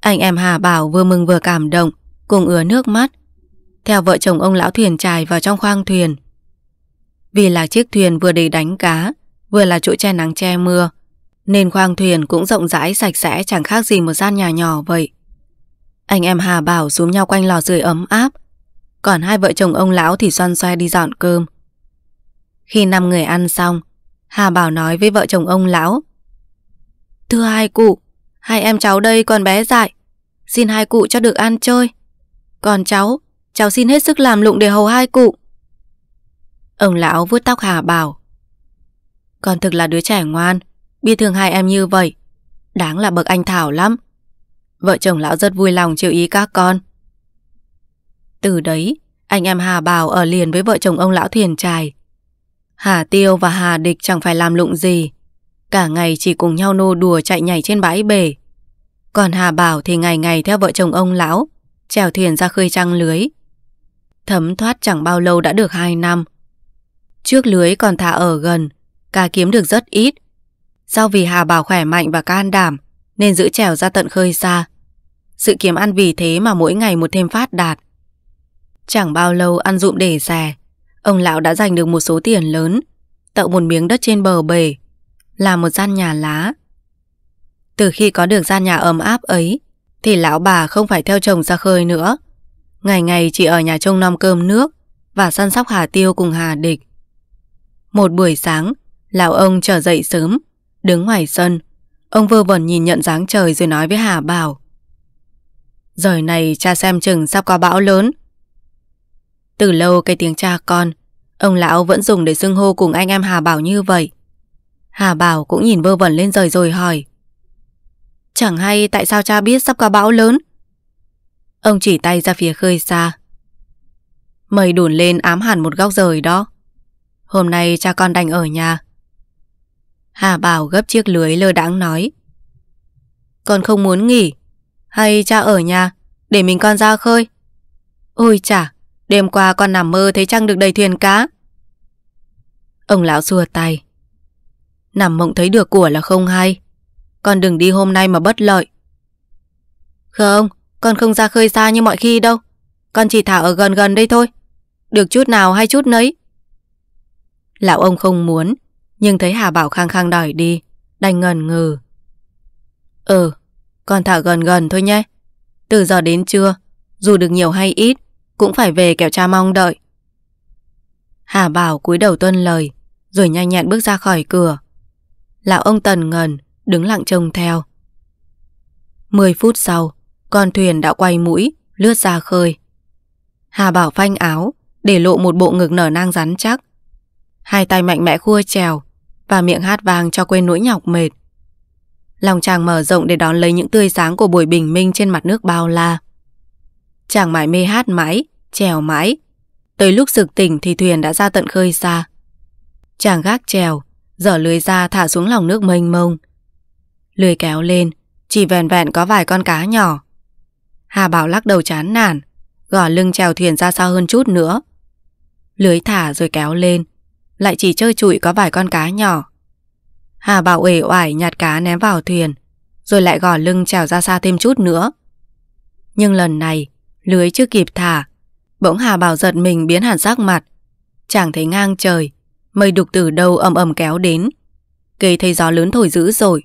Anh em Hà Bảo vừa mừng vừa cảm động, cùng ứa nước mắt. Theo vợ chồng ông lão thuyền trài vào trong khoang thuyền. Vì là chiếc thuyền vừa để đánh cá, vừa là chỗ che nắng che mưa, nên khoang thuyền cũng rộng rãi sạch sẽ chẳng khác gì một gian nhà nhỏ vậy. Anh em Hà Bảo xúm nhau quanh lò sưởi ấm áp, còn hai vợ chồng ông lão thì xoan xoe đi dọn cơm. Khi năm người ăn xong, Hà Bảo nói với vợ chồng ông lão. Thưa hai cụ, hai em cháu đây còn bé dại, xin hai cụ cho được ăn chơi. Còn cháu, cháu xin hết sức làm lụng để hầu hai cụ. Ông lão vuốt tóc Hà Bảo. Con thực là đứa trẻ ngoan, Biết thương hai em như vậy Đáng là bậc anh Thảo lắm Vợ chồng lão rất vui lòng chịu ý các con Từ đấy Anh em Hà Bảo ở liền với vợ chồng ông lão thuyền trài Hà Tiêu và Hà Địch chẳng phải làm lụng gì Cả ngày chỉ cùng nhau nô đùa chạy nhảy trên bãi bể Còn Hà Bảo thì ngày ngày theo vợ chồng ông lão trèo thuyền ra khơi trăng lưới Thấm thoát chẳng bao lâu đã được 2 năm Trước lưới còn thả ở gần Cá kiếm được rất ít Do vì Hà Bảo khỏe mạnh và can đảm nên giữ trèo ra tận khơi xa. Sự kiếm ăn vì thế mà mỗi ngày một thêm phát đạt. Chẳng bao lâu ăn dụng để xè, ông lão đã giành được một số tiền lớn, tạo một miếng đất trên bờ bể, làm một gian nhà lá. Từ khi có được gian nhà ấm áp ấy, thì lão bà không phải theo chồng ra khơi nữa. Ngày ngày chỉ ở nhà trông nom cơm nước và săn sóc Hà Tiêu cùng Hà Địch. Một buổi sáng, lão ông trở dậy sớm Đứng ngoài sân Ông vơ vẩn nhìn nhận dáng trời rồi nói với Hà Bảo Giờ này cha xem chừng sắp có bão lớn Từ lâu cái tiếng cha con Ông lão vẫn dùng để xưng hô cùng anh em Hà Bảo như vậy Hà Bảo cũng nhìn vơ vẩn lên rời rồi hỏi Chẳng hay tại sao cha biết sắp có bão lớn Ông chỉ tay ra phía khơi xa Mây đùn lên ám hẳn một góc rời đó Hôm nay cha con đành ở nhà Hà Bảo gấp chiếc lưới lơ đãng nói. Con không muốn nghỉ, hay cha ở nhà, để mình con ra khơi. Ôi chà, đêm qua con nằm mơ thấy trăng được đầy thuyền cá. Ông lão xua tay. Nằm mộng thấy được của là không hay. Con đừng đi hôm nay mà bất lợi. Không, con không ra khơi xa như mọi khi đâu. Con chỉ thả ở gần gần đây thôi. Được chút nào hay chút nấy. Lão ông không muốn, nhưng thấy Hà Bảo khăng khăng đòi đi Đành ngần ngừ Ừ Con thả gần gần thôi nhé Từ giờ đến trưa Dù được nhiều hay ít Cũng phải về kẻo cha mong đợi Hà Bảo cúi đầu tuân lời Rồi nhanh nhẹn bước ra khỏi cửa Lão ông Tần ngần Đứng lặng trông theo Mười phút sau Con thuyền đã quay mũi Lướt ra khơi Hà Bảo phanh áo Để lộ một bộ ngực nở nang rắn chắc Hai tay mạnh mẽ khua trèo và miệng hát vàng cho quên nỗi nhọc mệt. Lòng chàng mở rộng để đón lấy những tươi sáng của buổi bình minh trên mặt nước bao la. Chàng mãi mê hát mãi, trèo mãi. Tới lúc sực tỉnh thì thuyền đã ra tận khơi xa. Chàng gác trèo, dở lưới ra thả xuống lòng nước mênh mông. Lưới kéo lên, chỉ vẹn vẹn có vài con cá nhỏ. Hà Bảo lắc đầu chán nản, gò lưng trèo thuyền ra xa hơn chút nữa. Lưới thả rồi kéo lên, lại chỉ chơi chủi có vài con cá nhỏ. Hà Bảo uể oải nhặt cá ném vào thuyền, rồi lại gò lưng trèo ra xa thêm chút nữa. Nhưng lần này, lưới chưa kịp thả, bỗng Hà Bảo giật mình biến hẳn sắc mặt. Chàng thấy ngang trời, mây đục từ đâu ầm ầm kéo đến, gây thấy gió lớn thổi dữ rồi.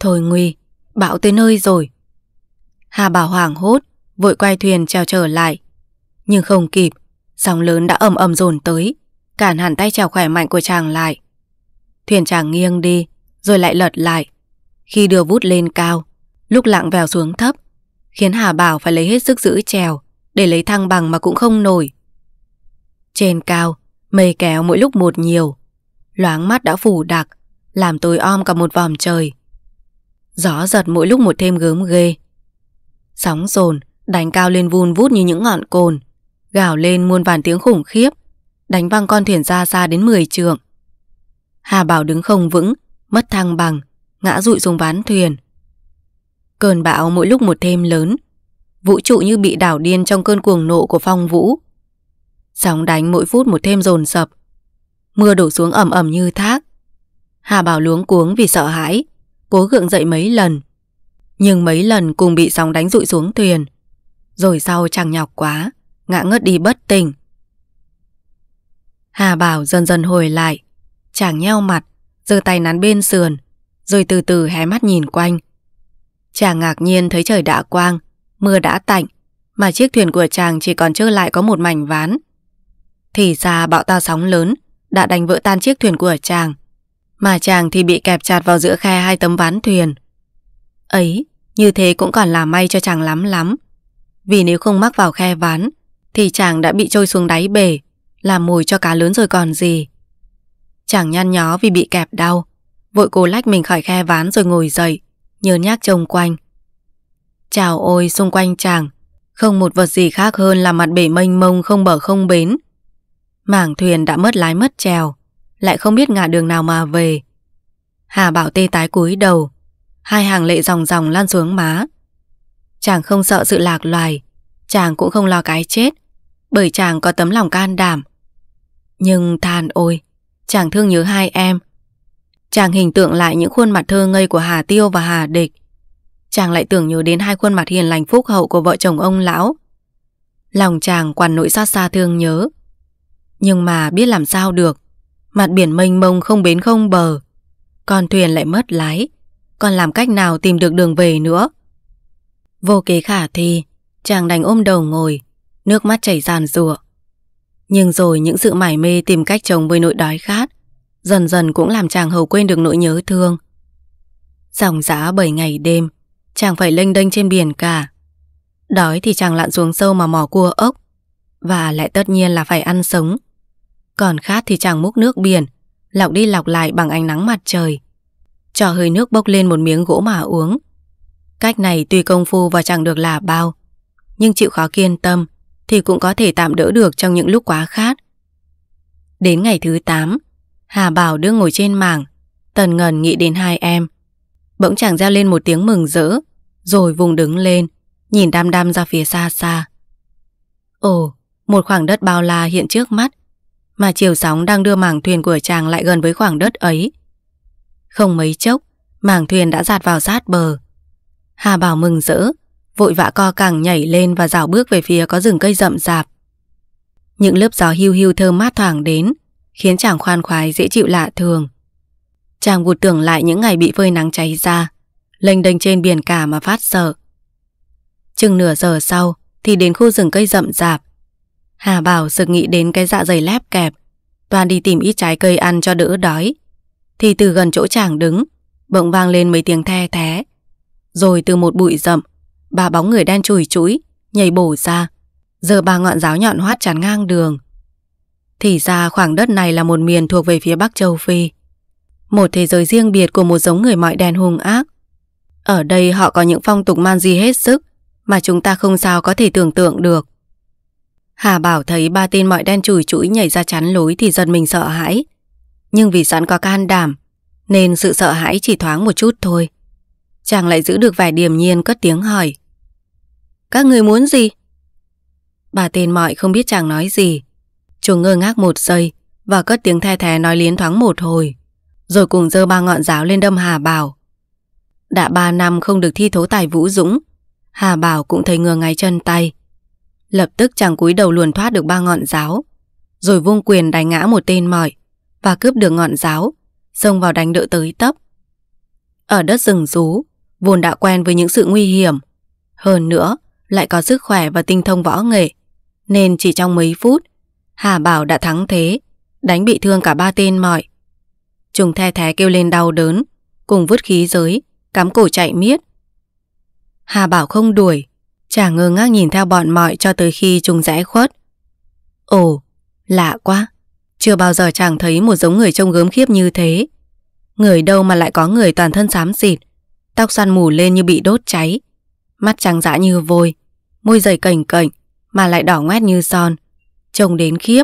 Thôi nguy, bão tới nơi rồi. Hà Bảo hoảng hốt, vội quay thuyền trèo trở lại. Nhưng không kịp, sóng lớn đã ầm ầm dồn tới cản hẳn tay chào khỏe mạnh của chàng lại. Thuyền chàng nghiêng đi, rồi lại lật lại. Khi đưa vút lên cao, lúc lặng vèo xuống thấp, khiến Hà Bảo phải lấy hết sức giữ chèo để lấy thăng bằng mà cũng không nổi. Trên cao, mây kéo mỗi lúc một nhiều, loáng mắt đã phủ đặc, làm tối om cả một vòm trời. Gió giật mỗi lúc một thêm gớm ghê. Sóng dồn đánh cao lên vun vút như những ngọn cồn, gào lên muôn vàn tiếng khủng khiếp đánh văng con thuyền ra xa đến 10 trượng. Hà Bảo đứng không vững, mất thăng bằng, ngã rụi xuống ván thuyền. Cơn bão mỗi lúc một thêm lớn, vũ trụ như bị đảo điên trong cơn cuồng nộ của phong vũ. Sóng đánh mỗi phút một thêm dồn sập, mưa đổ xuống ẩm ẩm như thác. Hà Bảo luống cuống vì sợ hãi, cố gượng dậy mấy lần. Nhưng mấy lần cùng bị sóng đánh rụi xuống thuyền. Rồi sau chẳng nhọc quá, ngã ngất đi bất tỉnh. Hà Bảo dần dần hồi lại, chàng nheo mặt, giơ tay nắn bên sườn, rồi từ từ hé mắt nhìn quanh. Chàng ngạc nhiên thấy trời đã quang, mưa đã tạnh, mà chiếc thuyền của chàng chỉ còn trơ lại có một mảnh ván. Thì ra bão ta sóng lớn đã đánh vỡ tan chiếc thuyền của chàng, mà chàng thì bị kẹp chặt vào giữa khe hai tấm ván thuyền. Ấy, như thế cũng còn là may cho chàng lắm lắm, vì nếu không mắc vào khe ván, thì chàng đã bị trôi xuống đáy bể làm mùi cho cá lớn rồi còn gì. Chàng nhăn nhó vì bị kẹp đau, vội cố lách mình khỏi khe ván rồi ngồi dậy, nhớ nhác trông quanh. Chào ôi xung quanh chàng, không một vật gì khác hơn là mặt bể mênh mông không bờ không bến. Mảng thuyền đã mất lái mất chèo, lại không biết ngã đường nào mà về. Hà Bảo tê tái cúi đầu, hai hàng lệ ròng ròng lan xuống má. Chàng không sợ sự lạc loài, chàng cũng không lo cái chết, bởi chàng có tấm lòng can đảm, nhưng than ôi, chàng thương nhớ hai em. Chàng hình tượng lại những khuôn mặt thơ ngây của Hà Tiêu và Hà Địch. Chàng lại tưởng nhớ đến hai khuôn mặt hiền lành phúc hậu của vợ chồng ông lão. Lòng chàng quằn nỗi xa xa thương nhớ. Nhưng mà biết làm sao được. Mặt biển mênh mông không bến không bờ. Con thuyền lại mất lái. Còn làm cách nào tìm được đường về nữa. Vô kế khả thi, chàng đành ôm đầu ngồi, nước mắt chảy ràn rụa. Nhưng rồi những sự mải mê tìm cách chồng với nỗi đói khát dần dần cũng làm chàng hầu quên được nỗi nhớ thương. Dòng giá bảy ngày đêm, chàng phải lênh đênh trên biển cả. Đói thì chàng lặn xuống sâu mà mò cua ốc, và lại tất nhiên là phải ăn sống. Còn khát thì chàng múc nước biển, lọc đi lọc lại bằng ánh nắng mặt trời. Cho hơi nước bốc lên một miếng gỗ mà uống. Cách này tuy công phu và chẳng được là bao, nhưng chịu khó kiên tâm, thì cũng có thể tạm đỡ được trong những lúc quá khát. Đến ngày thứ 8, Hà Bảo đưa ngồi trên mảng, tần ngần nghĩ đến hai em. Bỗng chàng ra lên một tiếng mừng rỡ, rồi vùng đứng lên, nhìn đam đam ra phía xa xa. Ồ, một khoảng đất bao la hiện trước mắt, mà chiều sóng đang đưa mảng thuyền của chàng lại gần với khoảng đất ấy. Không mấy chốc, mảng thuyền đã dạt vào sát bờ. Hà Bảo mừng rỡ, vội vã co cẳng nhảy lên và rào bước về phía có rừng cây rậm rạp. Những lớp gió hưu hưu thơm mát thoảng đến, khiến chàng khoan khoái dễ chịu lạ thường. Chàng vụt tưởng lại những ngày bị phơi nắng cháy ra, lênh đênh trên biển cả mà phát sợ. Chừng nửa giờ sau thì đến khu rừng cây rậm rạp. Hà Bảo sực nghĩ đến cái dạ dày lép kẹp, toàn đi tìm ít trái cây ăn cho đỡ đói. Thì từ gần chỗ chàng đứng, bỗng vang lên mấy tiếng the thé. Rồi từ một bụi rậm ba bóng người đen chùi chúi, nhảy bổ ra. Giờ ba ngọn giáo nhọn hoắt chắn ngang đường. Thì ra khoảng đất này là một miền thuộc về phía Bắc Châu Phi. Một thế giới riêng biệt của một giống người mọi đen hung ác. Ở đây họ có những phong tục man di hết sức mà chúng ta không sao có thể tưởng tượng được. Hà Bảo thấy ba tên mọi đen chùi chuỗi nhảy ra chắn lối thì giật mình sợ hãi. Nhưng vì sẵn có can đảm, nên sự sợ hãi chỉ thoáng một chút thôi. Chàng lại giữ được vài điềm nhiên cất tiếng hỏi. Các người muốn gì? Bà tên mọi không biết chàng nói gì. Chúng ngơ ngác một giây và cất tiếng the thé nói liến thoáng một hồi. Rồi cùng dơ ba ngọn giáo lên đâm Hà Bảo. Đã ba năm không được thi thố tài Vũ Dũng. Hà Bảo cũng thấy ngừa ngay chân tay. Lập tức chàng cúi đầu luồn thoát được ba ngọn giáo. Rồi vung quyền đánh ngã một tên mọi và cướp được ngọn giáo. Xông vào đánh đỡ tới tấp. Ở đất rừng rú, vốn đã quen với những sự nguy hiểm. Hơn nữa, lại có sức khỏe và tinh thông võ nghệ, nên chỉ trong mấy phút, Hà Bảo đã thắng thế, đánh bị thương cả ba tên mọi. Trùng the thé kêu lên đau đớn, cùng vứt khí giới, cắm cổ chạy miết. Hà Bảo không đuổi, chả ngơ ngác nhìn theo bọn mọi cho tới khi trùng rẽ khuất. Ồ, lạ quá, chưa bao giờ chàng thấy một giống người trông gớm khiếp như thế. Người đâu mà lại có người toàn thân xám xịt, Tóc xoăn mù lên như bị đốt cháy Mắt trắng dã như vôi Môi dày cành cành Mà lại đỏ ngoét như son Trông đến khiếp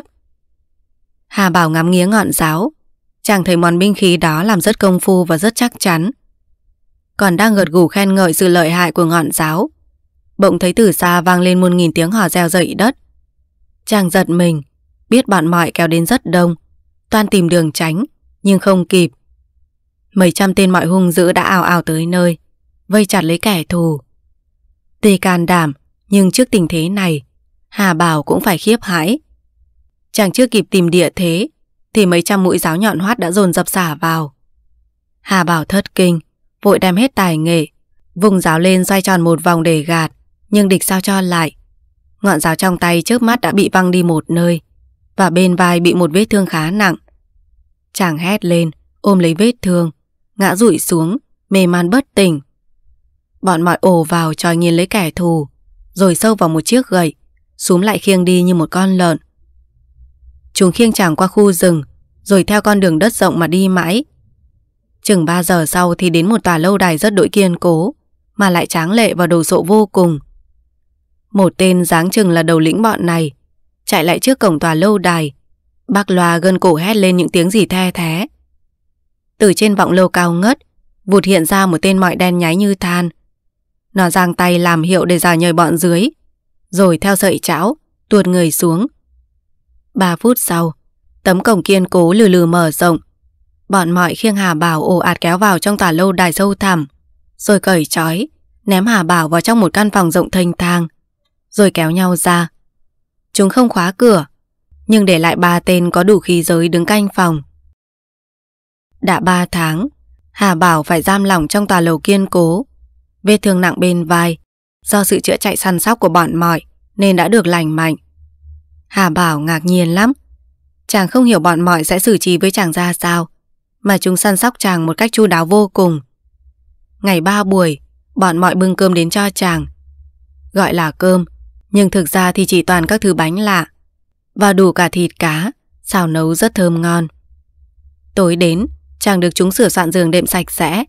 Hà Bảo ngắm nghía ngọn giáo Chàng thấy món binh khí đó làm rất công phu và rất chắc chắn Còn đang gật gù khen ngợi sự lợi hại của ngọn giáo Bỗng thấy từ xa vang lên muôn nghìn tiếng hò reo dậy đất Chàng giật mình Biết bọn mọi kéo đến rất đông Toan tìm đường tránh Nhưng không kịp Mấy trăm tên mọi hung dữ đã ào ào tới nơi Vây chặt lấy kẻ thù Tề can đảm Nhưng trước tình thế này Hà Bảo cũng phải khiếp hãi Chàng chưa kịp tìm địa thế Thì mấy trăm mũi giáo nhọn hoắt đã dồn dập xả vào Hà Bảo thất kinh Vội đem hết tài nghệ Vùng giáo lên xoay tròn một vòng để gạt Nhưng địch sao cho lại Ngọn giáo trong tay trước mắt đã bị văng đi một nơi Và bên vai bị một vết thương khá nặng Chàng hét lên Ôm lấy vết thương ngã rủi xuống, mê man bất tỉnh. Bọn mọi ồ vào tròi nghiền lấy kẻ thù, rồi sâu vào một chiếc gậy, súm lại khiêng đi như một con lợn. Chúng khiêng chàng qua khu rừng, rồi theo con đường đất rộng mà đi mãi. Chừng 3 giờ sau thì đến một tòa lâu đài rất đội kiên cố, mà lại tráng lệ và đồ sộ vô cùng. Một tên dáng chừng là đầu lĩnh bọn này, chạy lại trước cổng tòa lâu đài, bác loa gân cổ hét lên những tiếng gì the thế. Từ trên vọng lâu cao ngất Vụt hiện ra một tên mọi đen nháy như than Nó giang tay làm hiệu để giả nhời bọn dưới Rồi theo sợi chảo, Tuột người xuống Ba phút sau Tấm cổng kiên cố lừ lừ mở rộng Bọn mọi khiêng Hà Bảo ồ ạt kéo vào trong tòa lâu đài sâu thẳm Rồi cởi trói Ném Hà Bảo vào trong một căn phòng rộng thênh thang Rồi kéo nhau ra Chúng không khóa cửa Nhưng để lại ba tên có đủ khí giới đứng canh phòng đã 3 tháng, Hà Bảo phải giam lỏng trong tòa lầu kiên cố. Vết thương nặng bên vai, do sự chữa chạy săn sóc của bọn mọi nên đã được lành mạnh. Hà Bảo ngạc nhiên lắm. Chàng không hiểu bọn mọi sẽ xử trí với chàng ra sao, mà chúng săn sóc chàng một cách chu đáo vô cùng. Ngày ba buổi, bọn mọi bưng cơm đến cho chàng. Gọi là cơm, nhưng thực ra thì chỉ toàn các thứ bánh lạ và đủ cả thịt cá, xào nấu rất thơm ngon. Tối đến, chàng được chúng sửa soạn giường đệm sạch sẽ.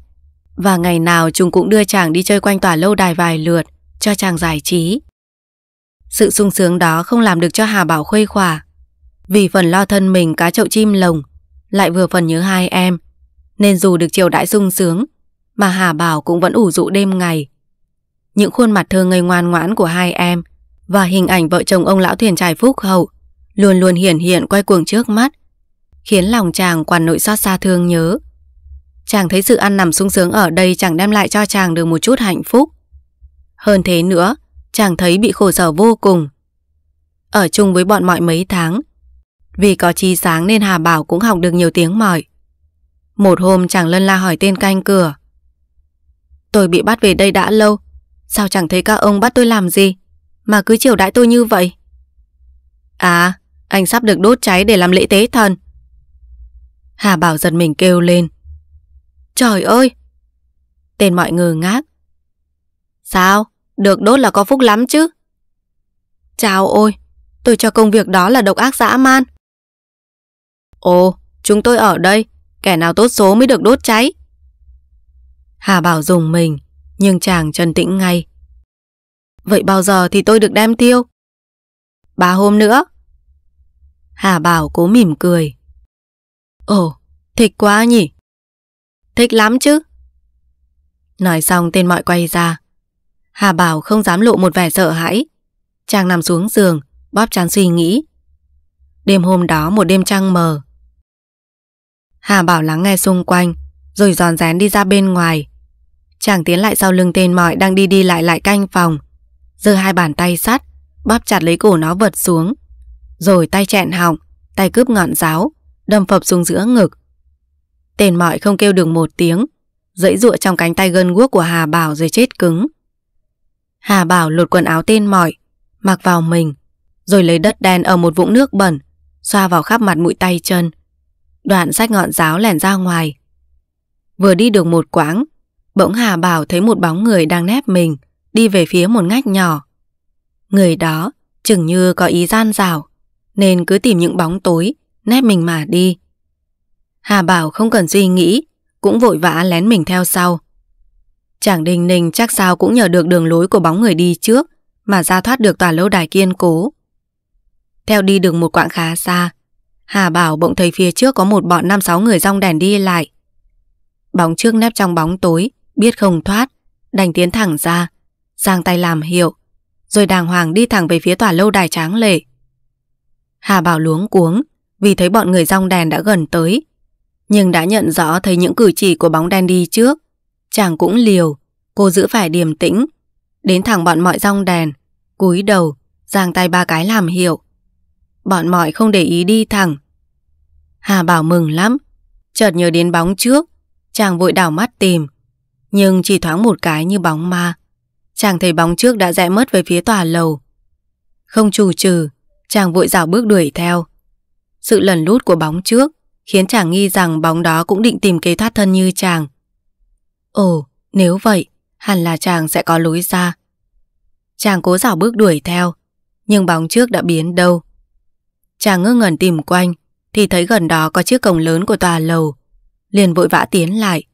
Và ngày nào chúng cũng đưa chàng đi chơi quanh tòa lâu đài vài lượt cho chàng giải trí. Sự sung sướng đó không làm được cho Hà Bảo khuây khỏa. Vì phần lo thân mình cá chậu chim lồng, lại vừa phần nhớ hai em, nên dù được chiều đãi sung sướng, mà Hà Bảo cũng vẫn ủ rũ đêm ngày. Những khuôn mặt thơ ngây ngoan ngoãn của hai em và hình ảnh vợ chồng ông lão thuyền trài phúc hậu luôn luôn hiển hiện quay cuồng trước mắt khiến lòng chàng quằn nội xót xa thương nhớ. Chàng thấy sự ăn nằm sung sướng ở đây chẳng đem lại cho chàng được một chút hạnh phúc. Hơn thế nữa, chàng thấy bị khổ sở vô cùng. Ở chung với bọn mọi mấy tháng, vì có chi sáng nên Hà Bảo cũng học được nhiều tiếng mỏi. Một hôm chàng lân la hỏi tên canh cửa. Tôi bị bắt về đây đã lâu, sao chẳng thấy các ông bắt tôi làm gì, mà cứ chiều đãi tôi như vậy? À, anh sắp được đốt cháy để làm lễ tế thần. Hà Bảo giật mình kêu lên. Trời ơi! Tên mọi người ngác. Sao? Được đốt là có phúc lắm chứ. Chào ôi! Tôi cho công việc đó là độc ác dã man. Ồ, chúng tôi ở đây. Kẻ nào tốt số mới được đốt cháy. Hà Bảo dùng mình, nhưng chàng trần tĩnh ngay. Vậy bao giờ thì tôi được đem tiêu? Ba hôm nữa. Hà Bảo cố mỉm cười, Ồ, thích quá nhỉ? Thích lắm chứ? Nói xong tên mọi quay ra. Hà Bảo không dám lộ một vẻ sợ hãi. Chàng nằm xuống giường, bóp chán suy nghĩ. Đêm hôm đó một đêm trăng mờ. Hà Bảo lắng nghe xung quanh, rồi giòn rén đi ra bên ngoài. Chàng tiến lại sau lưng tên mọi đang đi đi lại lại canh phòng. Giơ hai bàn tay sắt, bóp chặt lấy cổ nó vật xuống. Rồi tay chẹn họng, tay cướp ngọn giáo, đâm phập xuống giữa ngực. Tên mọi không kêu được một tiếng, dẫy dụa trong cánh tay gân guốc của Hà Bảo rồi chết cứng. Hà Bảo lột quần áo tên mỏi, mặc vào mình, rồi lấy đất đen ở một vũng nước bẩn, xoa vào khắp mặt mũi tay chân. Đoạn sách ngọn giáo lẻn ra ngoài. Vừa đi được một quãng, bỗng Hà Bảo thấy một bóng người đang nép mình, đi về phía một ngách nhỏ. Người đó chừng như có ý gian rào, nên cứ tìm những bóng tối nép mình mà đi. Hà Bảo không cần suy nghĩ, cũng vội vã lén mình theo sau. Chàng Đình Ninh chắc sao cũng nhờ được đường lối của bóng người đi trước mà ra thoát được tòa lâu đài kiên cố. Theo đi được một quãng khá xa, Hà Bảo bỗng thấy phía trước có một bọn 5-6 người rong đèn đi lại. Bóng trước nép trong bóng tối, biết không thoát, đành tiến thẳng ra, sang tay làm hiệu, rồi đàng hoàng đi thẳng về phía tòa lâu đài tráng lệ. Hà Bảo luống cuống, vì thấy bọn người rong đèn đã gần tới. Nhưng đã nhận rõ thấy những cử chỉ của bóng đen đi trước. Chàng cũng liều, cô giữ phải điềm tĩnh. Đến thẳng bọn mọi rong đèn, cúi đầu, giang tay ba cái làm hiệu. Bọn mọi không để ý đi thẳng. Hà bảo mừng lắm, chợt nhớ đến bóng trước. Chàng vội đảo mắt tìm, nhưng chỉ thoáng một cái như bóng ma. Chàng thấy bóng trước đã rẽ mất về phía tòa lầu. Không trù trừ, chàng vội dạo bước đuổi theo. Sự lần lút của bóng trước khiến chàng nghi rằng bóng đó cũng định tìm kế thoát thân như chàng. Ồ, nếu vậy, hẳn là chàng sẽ có lối ra. Chàng cố dảo bước đuổi theo, nhưng bóng trước đã biến đâu. Chàng ngơ ngẩn tìm quanh, thì thấy gần đó có chiếc cổng lớn của tòa lầu. Liền vội vã tiến lại.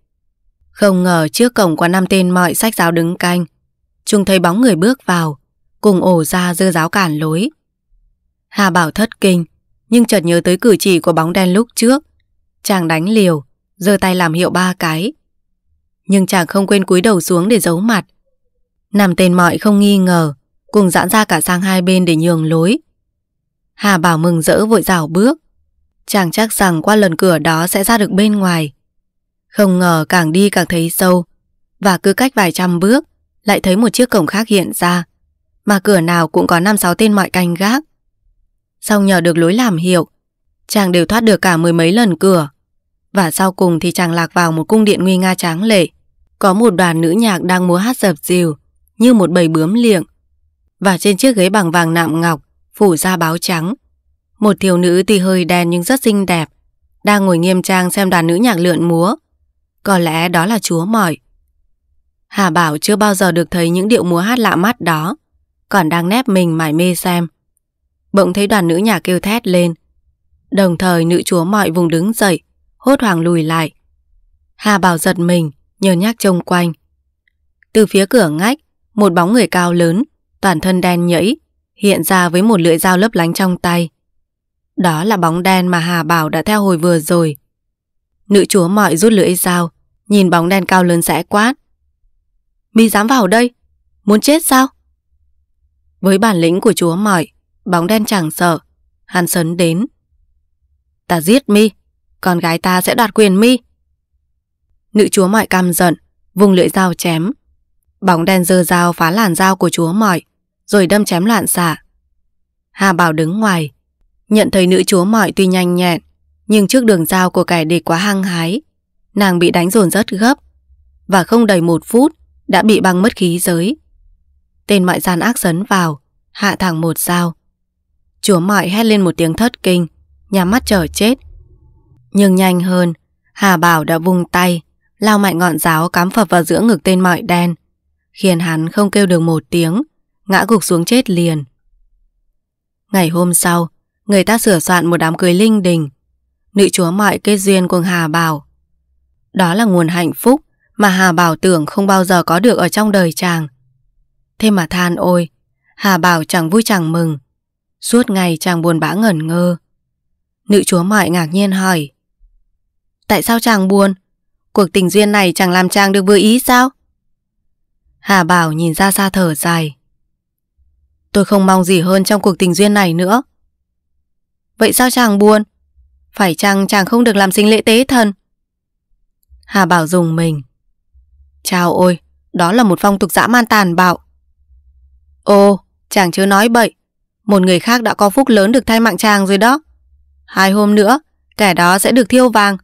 Không ngờ trước cổng có năm tên mọi sách giáo đứng canh. Chúng thấy bóng người bước vào, cùng ổ ra dơ giáo cản lối. Hà Bảo thất kinh, nhưng chợt nhớ tới cử chỉ của bóng đen lúc trước. Chàng đánh liều, giơ tay làm hiệu ba cái. Nhưng chàng không quên cúi đầu xuống để giấu mặt. Nằm tên mọi không nghi ngờ, cùng giãn ra cả sang hai bên để nhường lối. Hà Bảo mừng rỡ vội rảo bước. Chàng chắc rằng qua lần cửa đó sẽ ra được bên ngoài. Không ngờ càng đi càng thấy sâu, và cứ cách vài trăm bước, lại thấy một chiếc cổng khác hiện ra. Mà cửa nào cũng có năm sáu tên mọi canh gác. Xong nhờ được lối làm hiệu Chàng đều thoát được cả mười mấy lần cửa Và sau cùng thì chàng lạc vào một cung điện nguy nga tráng lệ Có một đoàn nữ nhạc đang múa hát dập dìu Như một bầy bướm liệng Và trên chiếc ghế bằng vàng nạm ngọc Phủ ra báo trắng Một thiếu nữ thì hơi đen nhưng rất xinh đẹp Đang ngồi nghiêm trang xem đoàn nữ nhạc lượn múa Có lẽ đó là chúa mỏi Hà Bảo chưa bao giờ được thấy những điệu múa hát lạ mắt đó Còn đang nép mình mải mê xem bỗng thấy đoàn nữ nhà kêu thét lên. Đồng thời nữ chúa mọi vùng đứng dậy, hốt hoảng lùi lại. Hà Bảo giật mình, nhớ nhác trông quanh. Từ phía cửa ngách, một bóng người cao lớn, toàn thân đen nhẫy, hiện ra với một lưỡi dao lấp lánh trong tay. Đó là bóng đen mà Hà Bảo đã theo hồi vừa rồi. Nữ chúa mọi rút lưỡi dao, nhìn bóng đen cao lớn rẽ quát. Mi dám vào đây? Muốn chết sao? Với bản lĩnh của chúa mọi, bóng đen chẳng sợ. Hàn sấn đến. Ta giết mi, con gái ta sẽ đoạt quyền mi. Nữ chúa mọi căm giận, vùng lưỡi dao chém. Bóng đen dơ dao phá làn dao của chúa mọi, rồi đâm chém loạn xạ. Hà Bảo đứng ngoài, nhận thấy nữ chúa mọi tuy nhanh nhẹn, nhưng trước đường dao của kẻ địch quá hăng hái, nàng bị đánh dồn rất gấp và không đầy một phút đã bị băng mất khí giới. Tên mọi gian ác sấn vào, hạ thẳng một dao, Chúa mọi hét lên một tiếng thất kinh, nhắm mắt chờ chết. Nhưng nhanh hơn, Hà Bảo đã vung tay, lao mạnh ngọn giáo cắm phập vào giữa ngực tên mọi đen, khiến hắn không kêu được một tiếng, ngã gục xuống chết liền. Ngày hôm sau, người ta sửa soạn một đám cưới linh đình, nữ chúa mọi kết duyên cùng Hà Bảo. Đó là nguồn hạnh phúc mà Hà Bảo tưởng không bao giờ có được ở trong đời chàng. Thế mà than ôi, Hà Bảo chẳng vui chẳng mừng, Suốt ngày chàng buồn bã ngẩn ngơ Nữ chúa mọi ngạc nhiên hỏi Tại sao chàng buồn? Cuộc tình duyên này chẳng làm chàng được vừa ý sao? Hà Bảo nhìn ra xa thở dài Tôi không mong gì hơn trong cuộc tình duyên này nữa Vậy sao chàng buồn? Phải chăng chàng không được làm sinh lễ tế thần? Hà Bảo dùng mình Chào ôi, đó là một phong tục dã man tàn bạo Ô, chàng chưa nói bậy một người khác đã có phúc lớn được thay mạng chàng rồi đó. Hai hôm nữa, kẻ đó sẽ được thiêu vàng.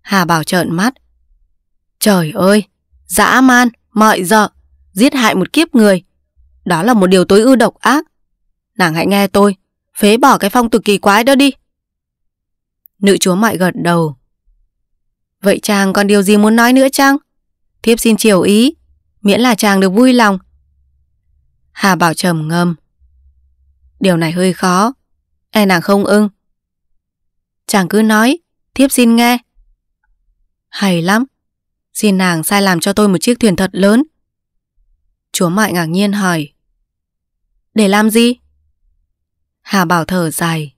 Hà Bảo trợn mắt. Trời ơi, dã man, mọi dợ, giết hại một kiếp người. Đó là một điều tối ưu độc ác. Nàng hãy nghe tôi, phế bỏ cái phong tục kỳ quái đó đi. Nữ chúa mại gật đầu. Vậy chàng còn điều gì muốn nói nữa chăng? Thiếp xin chiều ý, miễn là chàng được vui lòng. Hà Bảo trầm ngâm. Điều này hơi khó E nàng không ưng Chàng cứ nói Thiếp xin nghe Hay lắm Xin nàng sai làm cho tôi một chiếc thuyền thật lớn Chúa Mại ngạc nhiên hỏi Để làm gì? Hà Bảo thở dài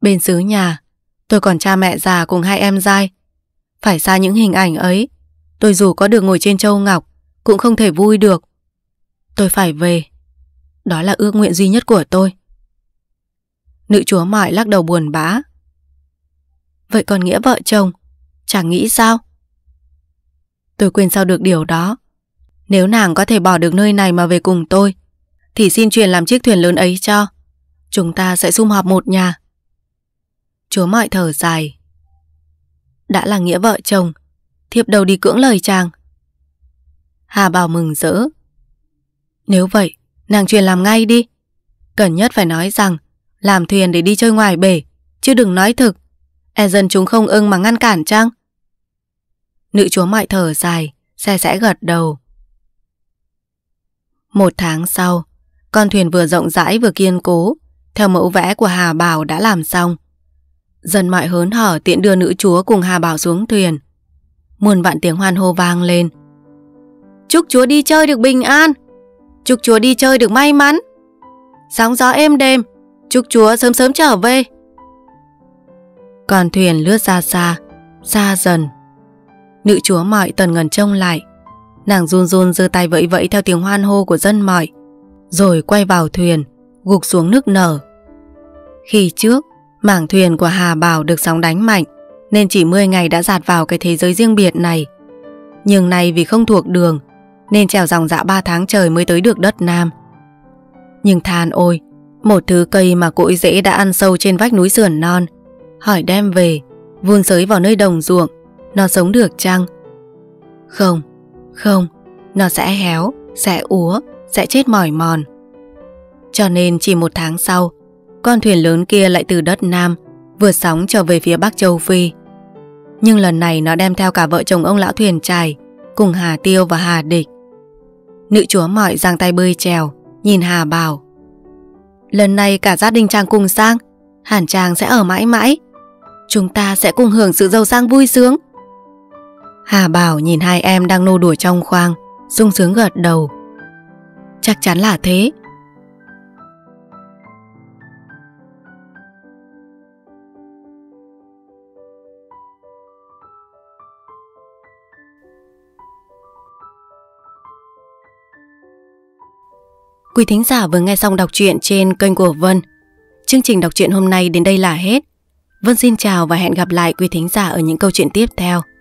Bên xứ nhà Tôi còn cha mẹ già cùng hai em dai Phải xa những hình ảnh ấy Tôi dù có được ngồi trên châu Ngọc Cũng không thể vui được Tôi phải về đó là ước nguyện duy nhất của tôi. Nữ chúa mải lắc đầu buồn bã. Vậy còn nghĩa vợ chồng, chẳng nghĩ sao? Tôi quên sao được điều đó. Nếu nàng có thể bỏ được nơi này mà về cùng tôi, thì xin truyền làm chiếc thuyền lớn ấy cho. Chúng ta sẽ sum họp một nhà. Chúa mọi thở dài. Đã là nghĩa vợ chồng, thiệp đầu đi cưỡng lời chàng. Hà Bảo mừng rỡ. Nếu vậy, nàng truyền làm ngay đi. Cần nhất phải nói rằng, làm thuyền để đi chơi ngoài bể, chứ đừng nói thực. E dân chúng không ưng mà ngăn cản chăng? Nữ chúa mại thở dài, xe sẽ gật đầu. Một tháng sau, con thuyền vừa rộng rãi vừa kiên cố, theo mẫu vẽ của Hà Bảo đã làm xong. Dân mại hớn hở tiện đưa nữ chúa cùng Hà Bảo xuống thuyền. Muôn vạn tiếng hoan hô vang lên. Chúc chúa đi chơi được bình an! chúc chúa đi chơi được may mắn. Sóng gió êm đềm, chúc chúa sớm sớm trở về. Còn thuyền lướt xa xa, xa dần. Nữ chúa mọi tần ngần trông lại. Nàng run run giơ tay vẫy vẫy theo tiếng hoan hô của dân mọi. Rồi quay vào thuyền, gục xuống nước nở. Khi trước, mảng thuyền của Hà Bảo được sóng đánh mạnh, nên chỉ 10 ngày đã dạt vào cái thế giới riêng biệt này. Nhưng nay vì không thuộc đường, nên trèo dòng dã dạ 3 tháng trời mới tới được đất Nam. Nhưng than ôi, một thứ cây mà cội rễ đã ăn sâu trên vách núi sườn non. Hỏi đem về, vun sới vào nơi đồng ruộng, nó sống được chăng? Không, không, nó sẽ héo, sẽ úa, sẽ chết mỏi mòn. Cho nên chỉ một tháng sau, con thuyền lớn kia lại từ đất Nam vượt sóng trở về phía Bắc Châu Phi. Nhưng lần này nó đem theo cả vợ chồng ông lão thuyền trài cùng Hà Tiêu và Hà Địch. Nữ chúa mỏi giang tay bơi trèo Nhìn Hà bảo Lần này cả gia đình chàng cùng sang Hàn chàng sẽ ở mãi mãi Chúng ta sẽ cùng hưởng sự giàu sang vui sướng Hà bảo nhìn hai em đang nô đùa trong khoang sung sướng gật đầu Chắc chắn là thế Quý thính giả vừa nghe xong đọc truyện trên kênh của Vân. Chương trình đọc truyện hôm nay đến đây là hết. Vân xin chào và hẹn gặp lại quý thính giả ở những câu chuyện tiếp theo.